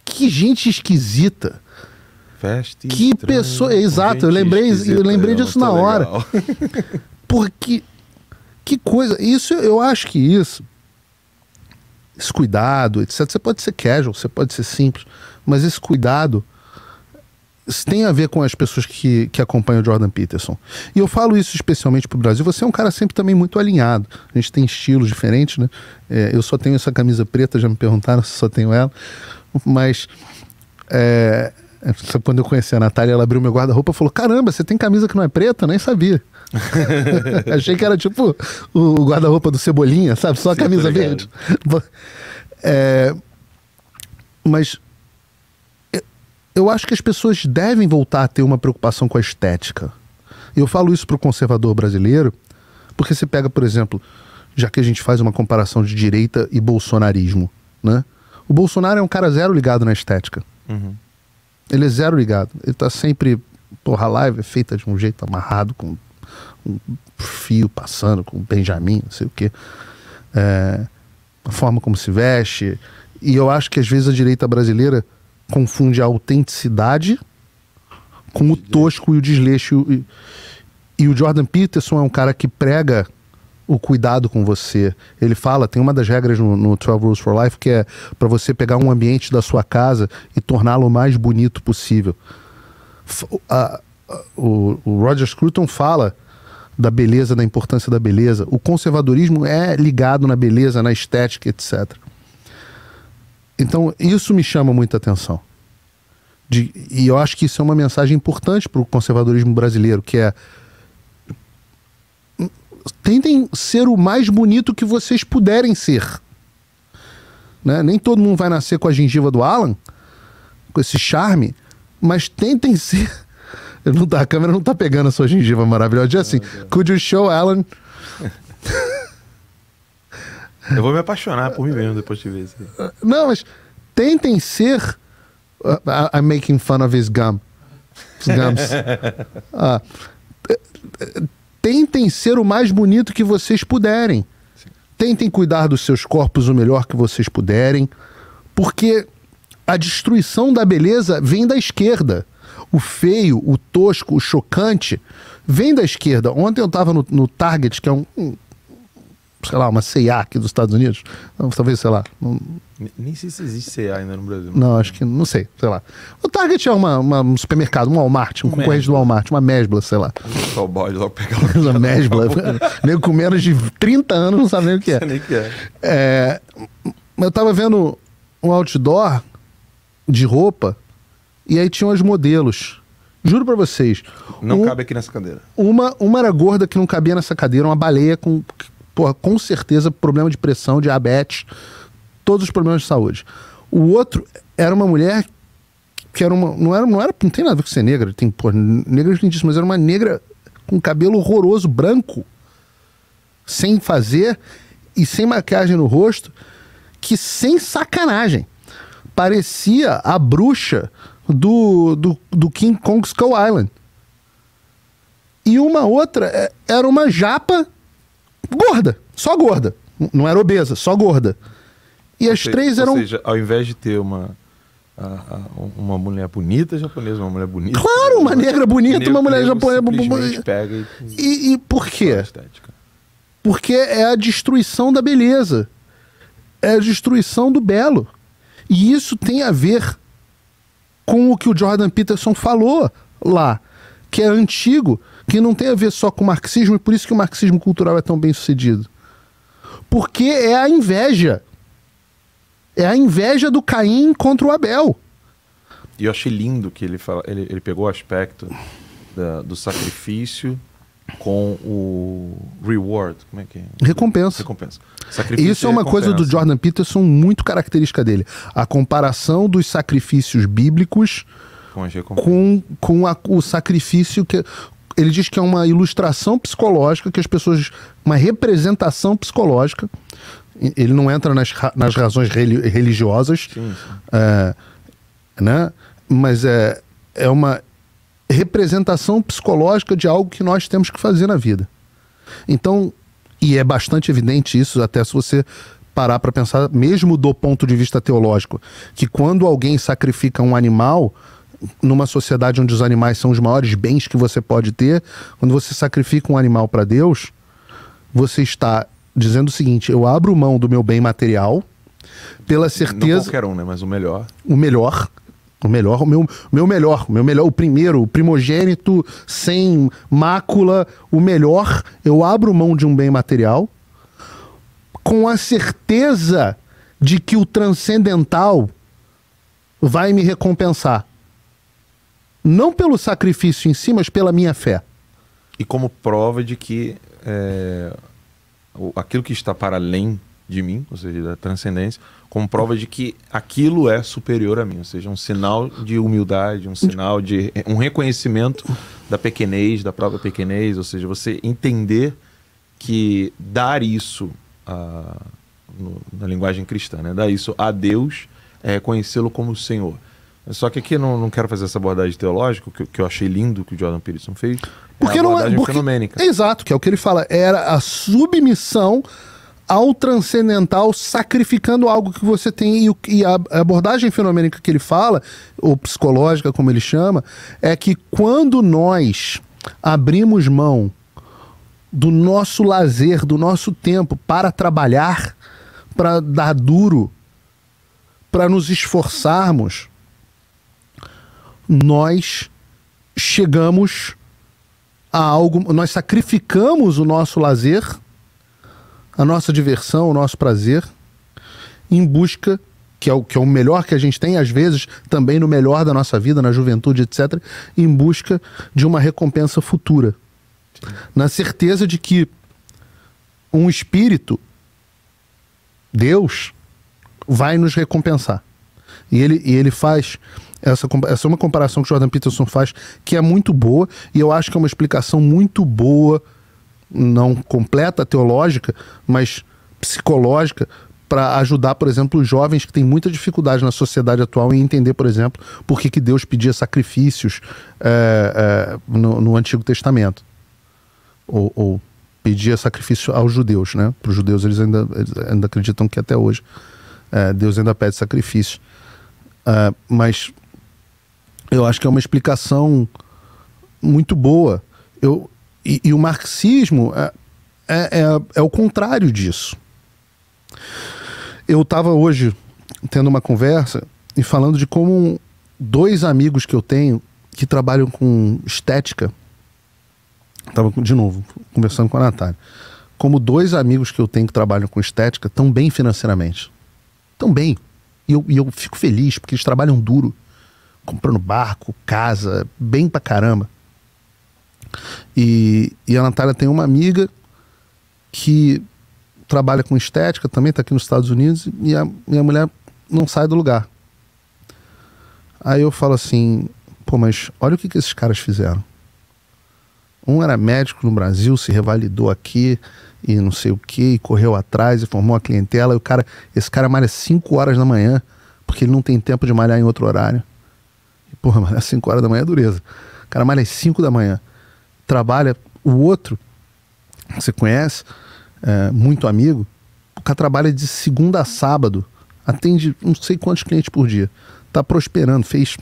Que gente esquisita. Festa que estranho, pessoa. Exato, eu lembrei, eu lembrei disso na hora. Porque. Que coisa. Isso, eu acho que isso. Esse cuidado, etc. Você pode ser casual, você pode ser simples, mas esse cuidado tem a ver com as pessoas que, que acompanham o Jordan Peterson. E eu falo isso especialmente para o Brasil. Você é um cara sempre também muito alinhado. A gente tem estilos diferentes, né? É, eu só tenho essa camisa preta, já me perguntaram se só tenho ela. Mas. É, quando eu conheci a Natália, ela abriu meu guarda-roupa e falou: Caramba, você tem camisa que não é preta? nem sabia. Achei que era tipo o guarda-roupa do Cebolinha, sabe? Só a camisa verde. É, mas eu acho que as pessoas devem voltar a ter uma preocupação com a estética. Eu falo isso para o conservador brasileiro, porque você pega, por exemplo, já que a gente faz uma comparação de direita e bolsonarismo, né? O Bolsonaro é um cara zero ligado na estética. Uhum. Ele é zero ligado. Ele tá sempre. Porra, a live é feita de um jeito amarrado, com um fio passando, com Benjamin, não sei o quê. É, a forma como se veste. E eu acho que às vezes a direita brasileira confunde a autenticidade com o tosco e o desleixo. E, e o Jordan Peterson é um cara que prega o cuidado com você. Ele fala, tem uma das regras no, no 12 Rules for Life que é para você pegar um ambiente da sua casa e torná-lo o mais bonito possível. A, a, o, o Roger Scruton fala da beleza, da importância da beleza. O conservadorismo é ligado na beleza, na estética, etc. Então, isso me chama muita atenção. De, e eu acho que isso é uma mensagem importante para o conservadorismo brasileiro, que é tentem ser o mais bonito que vocês puderem ser. Né? Nem todo mundo vai nascer com a gengiva do Alan, com esse charme, mas tentem ser. Não tá, a câmera não tá pegando a sua gengiva maravilhosa. É assim, could you show Alan Eu vou me apaixonar por mim mesmo depois de ver isso. Não, mas tentem ser. Uh, uh, I'm making fun of his gum. His gums. Uh, tentem ser o mais bonito que vocês puderem. Sim. Tentem cuidar dos seus corpos o melhor que vocês puderem, porque a destruição da beleza vem da esquerda. O feio, o tosco, o chocante vem da esquerda. Ontem eu estava no, no Target, que é um, um sei lá, uma CA aqui dos Estados Unidos. Talvez, sei lá. Não... Nem sei se existe CA ainda no Brasil. Não, acho que não sei, sei lá. O Target é uma, uma um supermercado, um Walmart, um, um concorrente do Walmart, uma Mesbla, sei lá. Só o bode logo pegar uma Mesbla. Nego com menos de 30 anos não sabe nem o que é. nem que é. é. Eu tava vendo um outdoor de roupa e aí tinham os modelos. Juro pra vocês. Não um, cabe aqui nessa cadeira. Uma, uma era gorda que não cabia nessa cadeira, uma baleia com, porra, com certeza problema de pressão, diabetes, todos os problemas de saúde. O outro era uma mulher que era uma. Não, era, não, era, não tem nada a ver com ser negra, tem, pô, negras é lindíssimas, mas era uma negra com cabelo horroroso, branco, sem fazer e sem maquiagem no rosto, que sem sacanagem parecia a bruxa do, do, do King Kong Skull Island. E uma outra é, era uma japa gorda, só gorda. Não era obesa, só gorda. E as seja, três eram. Ou seja, ao invés de ter uma, uma mulher bonita japonesa, uma mulher bonita. Claro, uma negra bonita, negro, uma mulher japonesa. Pega e, e, e por quê? Porque é a destruição da beleza. É a destruição do belo. E isso tem a ver com o que o Jordan Peterson falou lá, que é antigo, que não tem a ver só com o marxismo, e por isso que o marxismo cultural é tão bem sucedido. Porque é a inveja. É a inveja do Caim contra o Abel. E eu achei lindo que ele fala, ele, ele pegou o aspecto da, do sacrifício com o reward, como é que é? Recompensa. Recompensa. Sacrifício Isso é uma coisa do Jordan Peterson muito característica dele. A comparação dos sacrifícios bíblicos com, com, com a, o sacrifício que ele diz que é uma ilustração psicológica que as pessoas. uma representação psicológica. Ele não entra nas, nas razões religiosas, sim, sim. É, né? mas é, é uma representação psicológica de algo que nós temos que fazer na vida. Então, e é bastante evidente isso, até se você parar para pensar, mesmo do ponto de vista teológico, que quando alguém sacrifica um animal, numa sociedade onde os animais são os maiores bens que você pode ter, quando você sacrifica um animal para Deus, você está dizendo o seguinte: eu abro mão do meu bem material pela certeza. Não qualquer um, né? Mas o melhor. O melhor. O melhor, o meu, meu melhor, o meu melhor, o primeiro, o primogênito, sem mácula, o melhor. Eu abro mão de um bem material com a certeza de que o transcendental vai me recompensar não pelo sacrifício em si, mas pela minha fé. E como prova de que é, aquilo que está para além de mim, ou seja, da transcendência, como prova de que aquilo é superior a mim, ou seja, um sinal de humildade, um sinal de um reconhecimento da pequenez, da própria pequenez, ou seja, você entender que dar isso a, ah, no, na linguagem cristã, né, dar isso a Deus é reconhecê-lo como o Senhor. Só que aqui não, não quero fazer essa abordagem teológica, que, que eu achei lindo que o Jordan Peterson fez. É porque é não é. Porque, fenomênica. É exato, que é o que ele fala. Era a submissão ao transcendental sacrificando algo que você tem. E, e a, a abordagem fenomênica que ele fala, ou psicológica, como ele chama, é que quando nós abrimos mão do nosso lazer, do nosso tempo para trabalhar, para dar duro, para nos esforçarmos nós chegamos a algo, nós sacrificamos o nosso lazer, a nossa diversão, o nosso prazer, em busca, que é o, que é o melhor que a gente tem, às vezes também no melhor da nossa vida, na juventude, etc., em busca de uma recompensa futura. Na certeza de que um espírito, Deus, vai nos recompensar. E ele, e ele faz essa, essa é uma comparação que Jordan Peterson faz que é muito boa e eu acho que é uma explicação muito boa, não completa teológica, mas psicológica para ajudar, por exemplo, os jovens que têm muita dificuldade na sociedade atual em entender, por exemplo, por que, que Deus pedia sacrifícios é, é, no, no, Antigo Testamento. Ou, ou, pedia sacrifício aos judeus, né? Para os judeus, eles ainda, eles ainda acreditam que até hoje é, Deus ainda pede sacrifício. Ah, mas eu acho que é uma explicação muito boa. Eu, e, e o marxismo é, é, é, é, o contrário disso. Eu estava hoje tendo uma conversa e falando de como dois amigos que eu tenho que trabalham com estética. Estava, de novo, conversando com a Natália. Como dois amigos que eu tenho que trabalham com estética estão bem financeiramente. Estão bem. E eu, e eu fico feliz porque eles trabalham duro comprando barco, casa, bem pra caramba. E, e a Natália tem uma amiga que trabalha com estética, também está aqui nos Estados Unidos, e a minha mulher não sai do lugar. Aí eu falo assim, pô, mas olha o que, que esses caras fizeram. Um era médico no Brasil, se revalidou aqui e não sei o que, e correu atrás e formou a clientela. E o cara, esse cara malha 5 horas da manhã, porque ele não tem tempo de malhar em outro horário. Porra, às 5 horas da manhã é dureza. O cara malha às 5 da manhã. Trabalha o outro, você conhece, é, muito amigo, o cara trabalha de segunda a sábado, atende não sei quantos clientes por dia. Tá prosperando, fez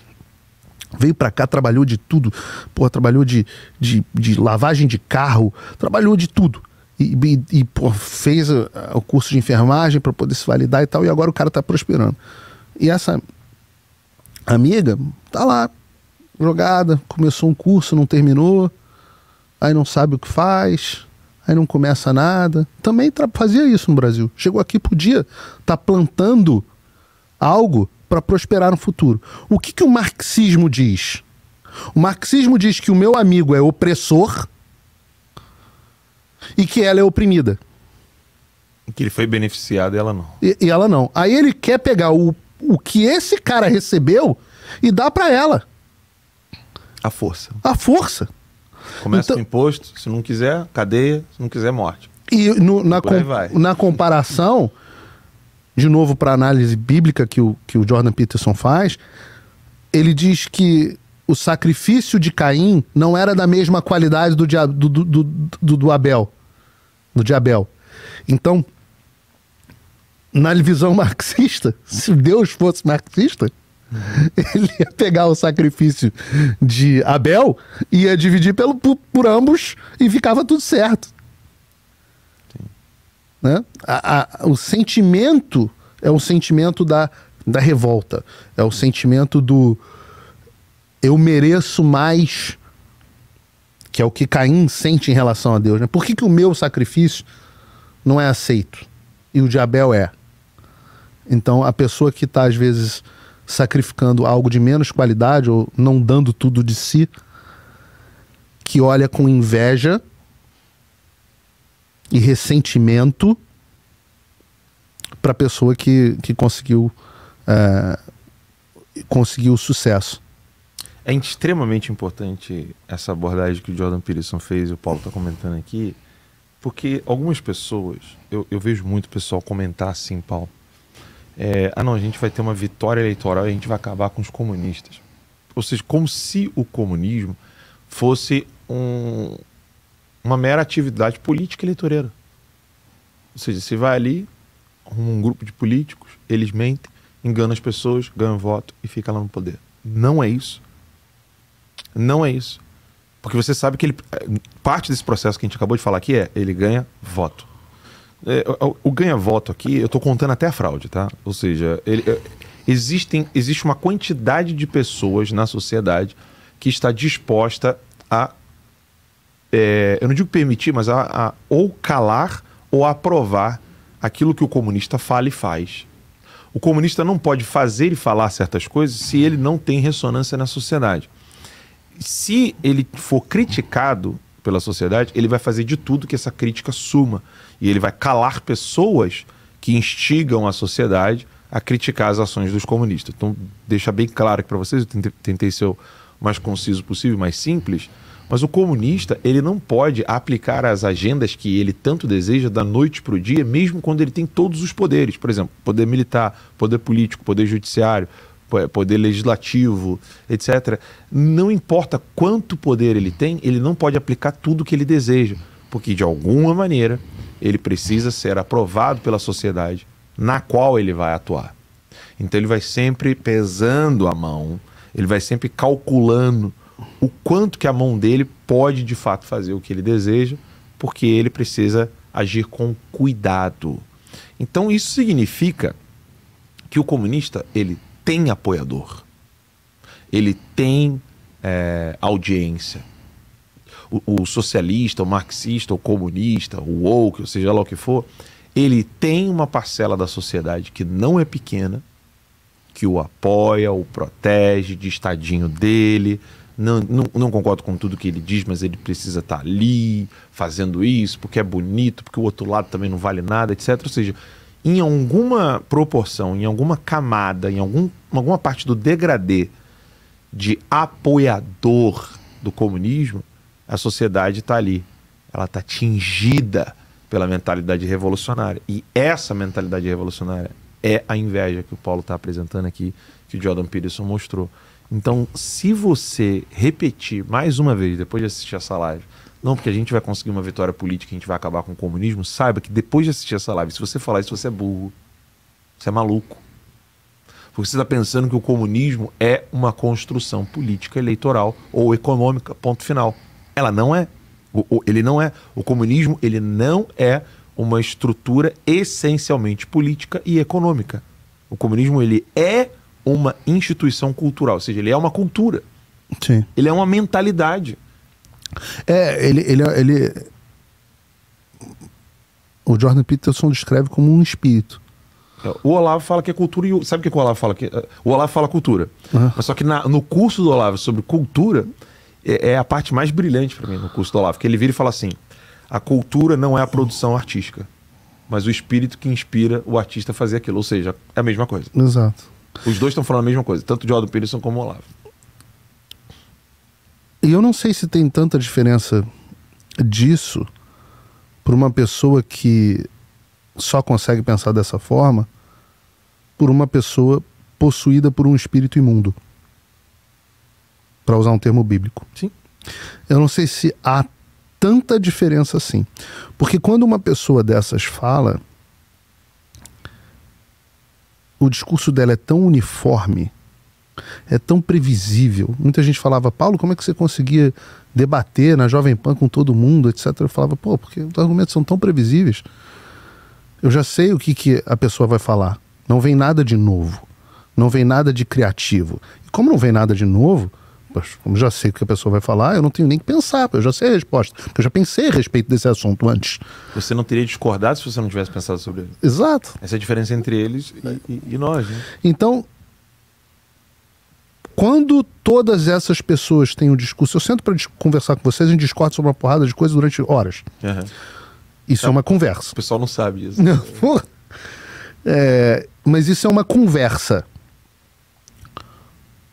veio para cá, trabalhou de tudo, porra, trabalhou de, de, de, lavagem de carro, trabalhou de tudo. E, e, e porra, fez é, o curso de enfermagem para poder se validar e tal, e agora o cara está prosperando. E essa amiga tá lá, jogada, começou um curso, não terminou, aí não sabe o que faz, aí não começa nada. Também fazia isso no Brasil. Chegou aqui, podia estar tá plantando algo para prosperar no futuro. O que, que o marxismo diz? O marxismo diz que o meu amigo é opressor e que ela é oprimida. Que ele foi beneficiado e ela não. E, e ela não. Aí ele quer pegar o o que esse cara recebeu e dá para ela. A força. A força. Começa então, com imposto, se não quiser, cadeia, se não quiser, morte. E no, na, com, na comparação, de novo para análise bíblica que o, que o Jordan Peterson faz, ele diz que o sacrifício de Caim não era da mesma qualidade do, do, do, do, do Abel. Do diabel Então, na visão marxista, se Deus fosse marxista, ele ia pegar o sacrifício de Abel, ia dividir pelo, por, por ambos e ficava tudo certo. Sim. Né? A, a, o sentimento é o sentimento da, da revolta, é o sentimento do eu mereço mais, que é o que Caim sente em relação a Deus. Né? Por que, que o meu sacrifício não é aceito e o de Abel é? Então, a pessoa que está, às vezes, sacrificando algo de menos qualidade ou não dando tudo de si, que olha com inveja e ressentimento para a pessoa que, que conseguiu, é, conseguiu sucesso. É extremamente importante essa abordagem que o Jordan Peterson fez e o Paulo está comentando aqui, porque algumas pessoas, eu, eu vejo muito pessoal comentar assim, Paulo, é, ah não, a gente vai ter uma vitória eleitoral e a gente vai acabar com os comunistas. Ou seja, como se o comunismo fosse um, uma mera atividade política eleitoreira. Ou seja, você vai ali, um grupo de políticos, eles mentem, enganam as pessoas, ganham voto e fica lá no poder. Não é isso. Não é isso. Porque você sabe que ele, é, parte desse processo que a gente acabou de falar aqui é ele ganha voto. É, o, o ganha-voto aqui, eu estou contando até a fraude, tá? Ou seja, ele, é, existem, existe uma quantidade de pessoas na sociedade que está disposta a. É, eu não digo permitir, mas a, a ou calar ou aprovar aquilo que o comunista fala e faz. O comunista não pode fazer e falar certas coisas se ele não tem ressonância na sociedade. Se ele for criticado pela sociedade, ele vai fazer de tudo que essa crítica suma e ele vai calar pessoas que instigam a sociedade a criticar as ações dos comunistas. Então, deixar bem claro aqui para vocês, eu tentei, ser o mais conciso possível, mais simples, mas o comunista, ele não pode aplicar as agendas que ele tanto deseja da noite para o dia, mesmo quando ele tem todos os poderes. Por exemplo, poder militar, poder político, poder judiciário, poder legislativo, etc. Não importa quanto poder ele tem, ele não pode aplicar tudo que ele deseja porque de alguma maneira ele precisa ser aprovado pela sociedade na qual ele vai atuar. Então ele vai sempre pesando a mão, ele vai sempre calculando o quanto que a mão dele pode de fato fazer o que ele deseja, porque ele precisa agir com cuidado. Então isso significa que o comunista ele tem apoiador, ele tem é, audiência, o, o socialista, o marxista, o comunista, o woke, ou seja lá o que for, ele tem uma parcela da sociedade que não é pequena, que o apoia, o protege, de estadinho dele. Não, não, não, concordo com tudo que ele diz, mas ele precisa estar tá ali, fazendo isso, porque é bonito, porque o outro lado também não vale nada, etc. Ou seja, em alguma proporção, em alguma camada, em algum, alguma parte do degradê de apoiador do comunismo, a sociedade está ali. Ela está tingida pela mentalidade revolucionária. E essa mentalidade revolucionária é a inveja que o Paulo está apresentando aqui, que o Jordan Peterson mostrou. Então, se você repetir mais uma vez, depois de assistir essa live, não porque a gente vai conseguir uma vitória política, e a gente vai acabar com o comunismo, saiba que depois de assistir essa live, se você falar isso, você é burro. Você é maluco. Porque você está pensando que o comunismo é uma construção política, eleitoral ou econômica, ponto final. Ela não é. O, o, ele não é. O comunismo, ele não é uma estrutura essencialmente política e econômica. O comunismo, ele é uma instituição cultural, ou seja, ele é uma cultura. Sim. Ele é uma mentalidade. É, ele, ele, ele. O Jordan Peterson descreve como um espírito. É, o Olavo fala que é cultura e. Sabe o que o Olavo fala? Que, é, o Olavo fala cultura. Uhum. Mas só que na, no curso do Olavo sobre cultura, é, é a parte mais brilhante para mim no curso do Olavo, que ele vira e fala assim: a cultura não é a produção artística, mas o espírito que inspira o artista a fazer aquilo. Ou seja, é a mesma coisa. Exato. Os dois estão falando a mesma coisa, tanto Jordan Peterson como o Olavo. E eu não sei se tem tanta diferença disso para uma pessoa que só consegue pensar dessa forma por uma pessoa possuída por um espírito imundo para usar um termo bíblico. Sim. Eu não sei se há tanta diferença assim. Porque quando uma pessoa dessas fala, o discurso dela é tão uniforme, é tão previsível. Muita gente falava, Paulo, como é que você conseguia debater na Jovem Pan com todo mundo, etc. Eu falava, pô, porque os argumentos são tão previsíveis. Eu já sei o que, que a pessoa vai falar. Não vem nada de novo. Não vem nada de criativo. E como não vem nada de novo, como já sei o que a pessoa vai falar, eu não tenho nem que pensar, eu já sei a resposta, porque eu já pensei a respeito desse assunto antes. Você não teria discordado se você não tivesse pensado sobre ele. Exato. Essa é a diferença entre eles e, é. e, e nós. Né? Então, quando todas essas pessoas têm um discurso, eu sento para conversar com vocês e discordo sobre uma porrada de coisas durante horas. Uhum. Isso é tá, é uma conversa. O pessoal não sabe isso é, mas isso é uma conversa.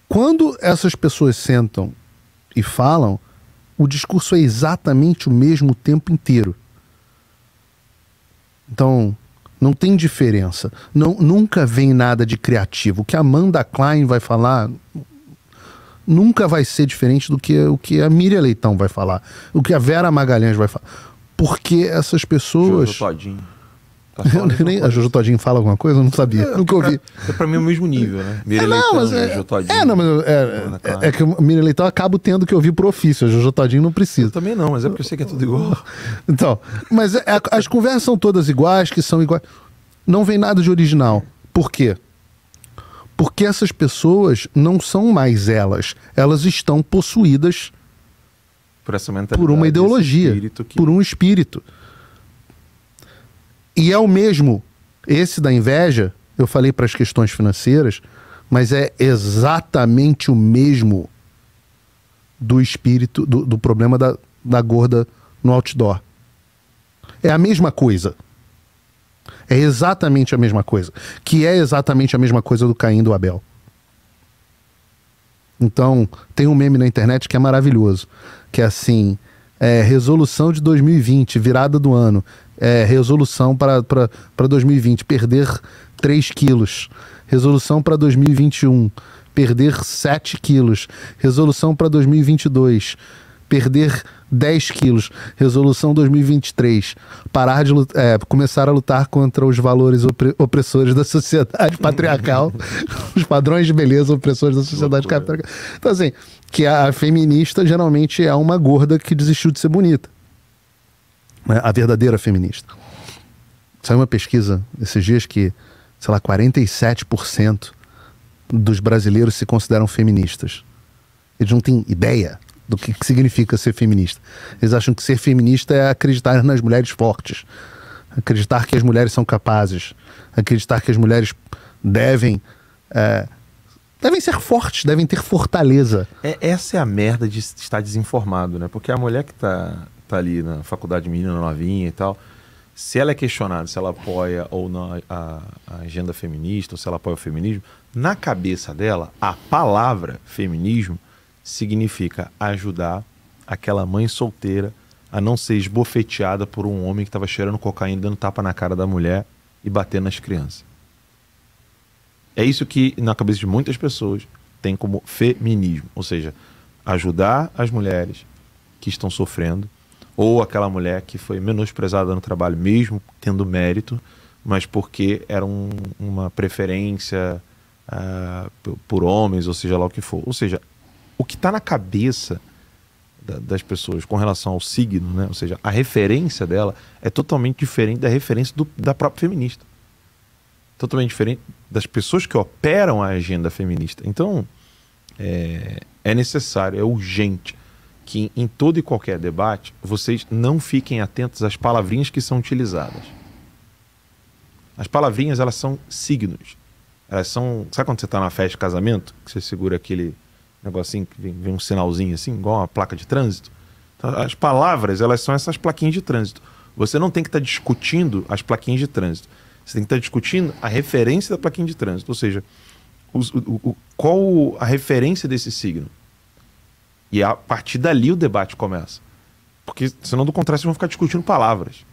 Quando essas pessoas sentam e falam, o discurso é exatamente o mesmo o tempo inteiro. Então, não tem diferença. Não, nunca vem nada de criativo. O que a Amanda Klein vai falar nunca vai ser diferente do que o que a Miriam Leitão vai falar, o que a Vera Magalhães vai falar. Porque essas pessoas. Júlio Todinho Tá Nem, a Jojo Todinho fala alguma coisa? Eu não sabia. É, nunca ouvi. é pra mim o mesmo nível, né? Mira é, não, mas é, Jojo Todinho. É, não, mas é, é, é que o Mira Leitão acaba tendo que ouvir pro ofício. A Jojo Todinho não precisa. Eu também não, mas é porque eu sei que é tudo igual. Então, mas é, as conversas são todas iguais, que são iguais. Não vem nada de original. Por quê? Porque essas pessoas não são mais elas. Elas estão possuídas por, por uma ideologia, que... por um espírito. E é o mesmo, esse da inveja, eu falei para as questões financeiras, mas é exatamente o mesmo do espírito, do, do problema da, da gorda no outdoor. É a mesma coisa. É exatamente a mesma coisa. Que é exatamente a mesma coisa do Caim do Abel. Então, tem um meme na internet que é maravilhoso. Que é assim: é, resolução de 2020, virada do ano. É, resolução para 2020, perder 3 quilos. Resolução para 2021, perder 7 quilos. Resolução para 2022, perder 10 quilos. Resolução 2023, parar de é, começar a lutar contra os valores opressores da sociedade patriarcal, os padrões de beleza opressores da sociedade patriarcal. Então, assim, que a feminista geralmente é uma gorda que desistiu de ser bonita né, a verdadeira feminista. Saiu uma pesquisa esses dias que, sei lá, 47% dos brasileiros se consideram feministas. Eles não têm ideia do que significa ser feminista. Eles acham que ser feminista é acreditar nas mulheres fortes, acreditar que as mulheres são capazes, acreditar que as mulheres devem. É, devem ser fortes, devem ter fortaleza. É, essa é a merda de estar desinformado, né? Porque a mulher que está tá ali na faculdade menina novinha e tal, se ela é questionada se ela apoia ou não a, a, agenda feminista, ou se ela apoia o feminismo, na cabeça dela, a palavra feminismo significa ajudar aquela mãe solteira a não ser esbofeteada por um homem que estava cheirando cocaína, dando tapa na cara da mulher e batendo nas crianças. É isso que, na cabeça de muitas pessoas, tem como feminismo, ou seja, ajudar as mulheres que estão sofrendo ou aquela mulher que foi menosprezada no trabalho, mesmo tendo mérito, mas porque era um, uma preferência uh, por homens, ou seja lá o que for. Ou seja, o que está na cabeça da, das pessoas com relação ao signo, né? ou seja, a referência dela é totalmente diferente da referência do, da própria feminista. Totalmente diferente das pessoas que operam a agenda feminista. Então, é, é necessário, é urgente que em todo e qualquer debate vocês não fiquem atentos às palavrinhas que são utilizadas. As palavrinhas, elas são signos. Elas são. Sabe quando você está na festa de casamento? Que você segura aquele negocinho que vem, vem um sinalzinho assim, igual uma placa de trânsito? Então, as palavras, elas são essas plaquinhas de trânsito. Você não tem que estar tá discutindo as plaquinhas de trânsito. Você tem que estar tá discutindo a referência da plaquinha de trânsito. Ou seja, o, o, o, qual a referência desse signo? E a partir dali o debate começa. Porque senão, do contrário, vocês vão ficar discutindo palavras.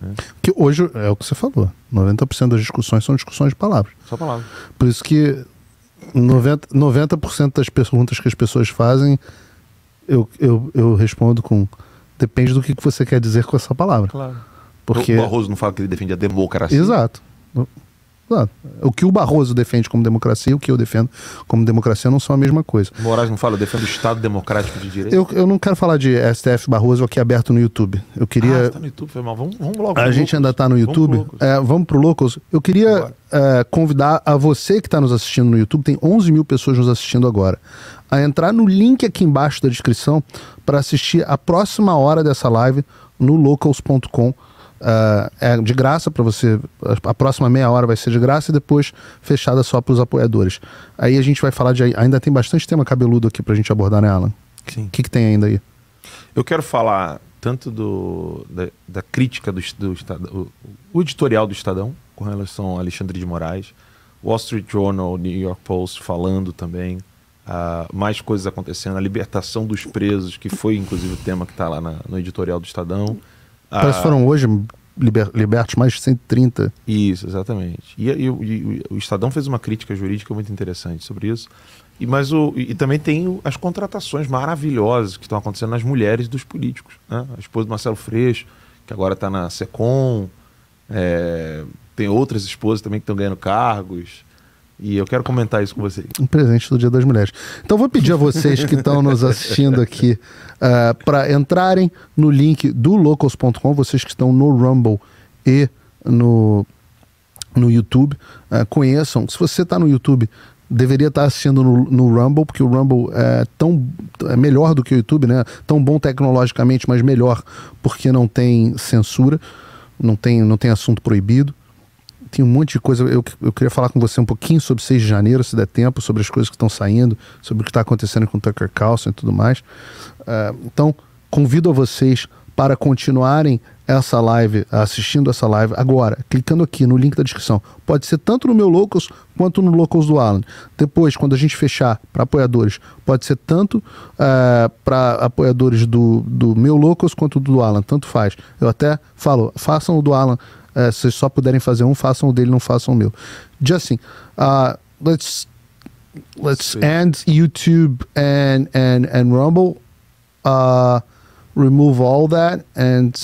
Né? Que hoje é o que você falou: 90% das discussões são discussões de palavras. Só palavras. Por isso que 90%, 90 das perguntas que as pessoas fazem eu, eu, eu respondo com depende do que você quer dizer com essa palavra. Claro. Porque... O Barroso não fala que ele defende a democracia. Exato o que o Barroso defende como democracia e o que eu defendo como democracia não são a mesma coisa. Moraes não fala, defende o Estado Democrático de Direito? Eu, eu não quero falar de STF Barroso aqui aberto no YouTube. Eu queria. Ah, tá no YouTube, foi mal. Vamos, vamos logo. A gente Locos. ainda tá no YouTube. Vamos pro, é, Locos. Eu queria é, convidar a você que está nos assistindo no YouTube, tem 11 mil pessoas nos assistindo agora, a entrar no link aqui embaixo da descrição para assistir a próxima hora dessa live no locals.com.br Uh, é de graça para você. A próxima meia hora vai ser de graça e depois fechada só para os apoiadores. Aí a gente vai falar de. Ainda tem bastante tema cabeludo aqui para a gente abordar, né, Alan? Sim. O que, que, tem ainda aí? Eu quero falar tanto do, da, da crítica do, do, o editorial do Estadão com relação a Alexandre de Moraes, Wall Street Journal, New York Post falando também. Uh, mais coisas acontecendo, a libertação dos presos, que foi inclusive o tema que está lá na, no editorial do Estadão. Parece que ah. foram hoje liber, libertos mais de 130. Isso, exatamente. E, e, e, o Estadão fez uma crítica jurídica muito interessante sobre isso. E, mas o, e também tem as contratações maravilhosas que estão acontecendo nas mulheres dos políticos. Né? A esposa do Marcelo Freixo, que agora está na SECOM. É, tem outras esposas também que estão ganhando cargos. E eu quero comentar isso com vocês. Um presente do Dia das Mulheres. Então vou pedir a vocês que estão nos assistindo aqui uh, ah, para entrarem no link do locals.com, vocês que estão no Rumble e no, no YouTube, uh, conheçam. Se você está no YouTube, deveria estar tá assistindo no, no, Rumble, porque o Rumble é tão é melhor do que o YouTube, né? Tão bom tecnologicamente, mas melhor porque não tem censura, não tem, não tem assunto proibido tem um monte de coisa. Eu, eu queria falar com você um pouquinho sobre 6 de janeiro, se der tempo, sobre as coisas que estão saindo, sobre o que está acontecendo com o Tucker Carlson e tudo mais. Uh, então, convido a vocês para continuarem essa live, assistindo essa live agora, clicando aqui no link da descrição. Pode ser tanto no meu Locals quanto no Locals do Alan. Depois, quando a gente fechar para apoiadores, pode ser tanto uh, eh, para apoiadores do, do meu Locals quanto do Alan, tanto faz. Eu até falo, façam o do Alan é, se vocês só puderem fazer um, façam o dele, não façam o meu. Justin, uh, let's let's end YouTube and and and Rumble. Uh, remove all that and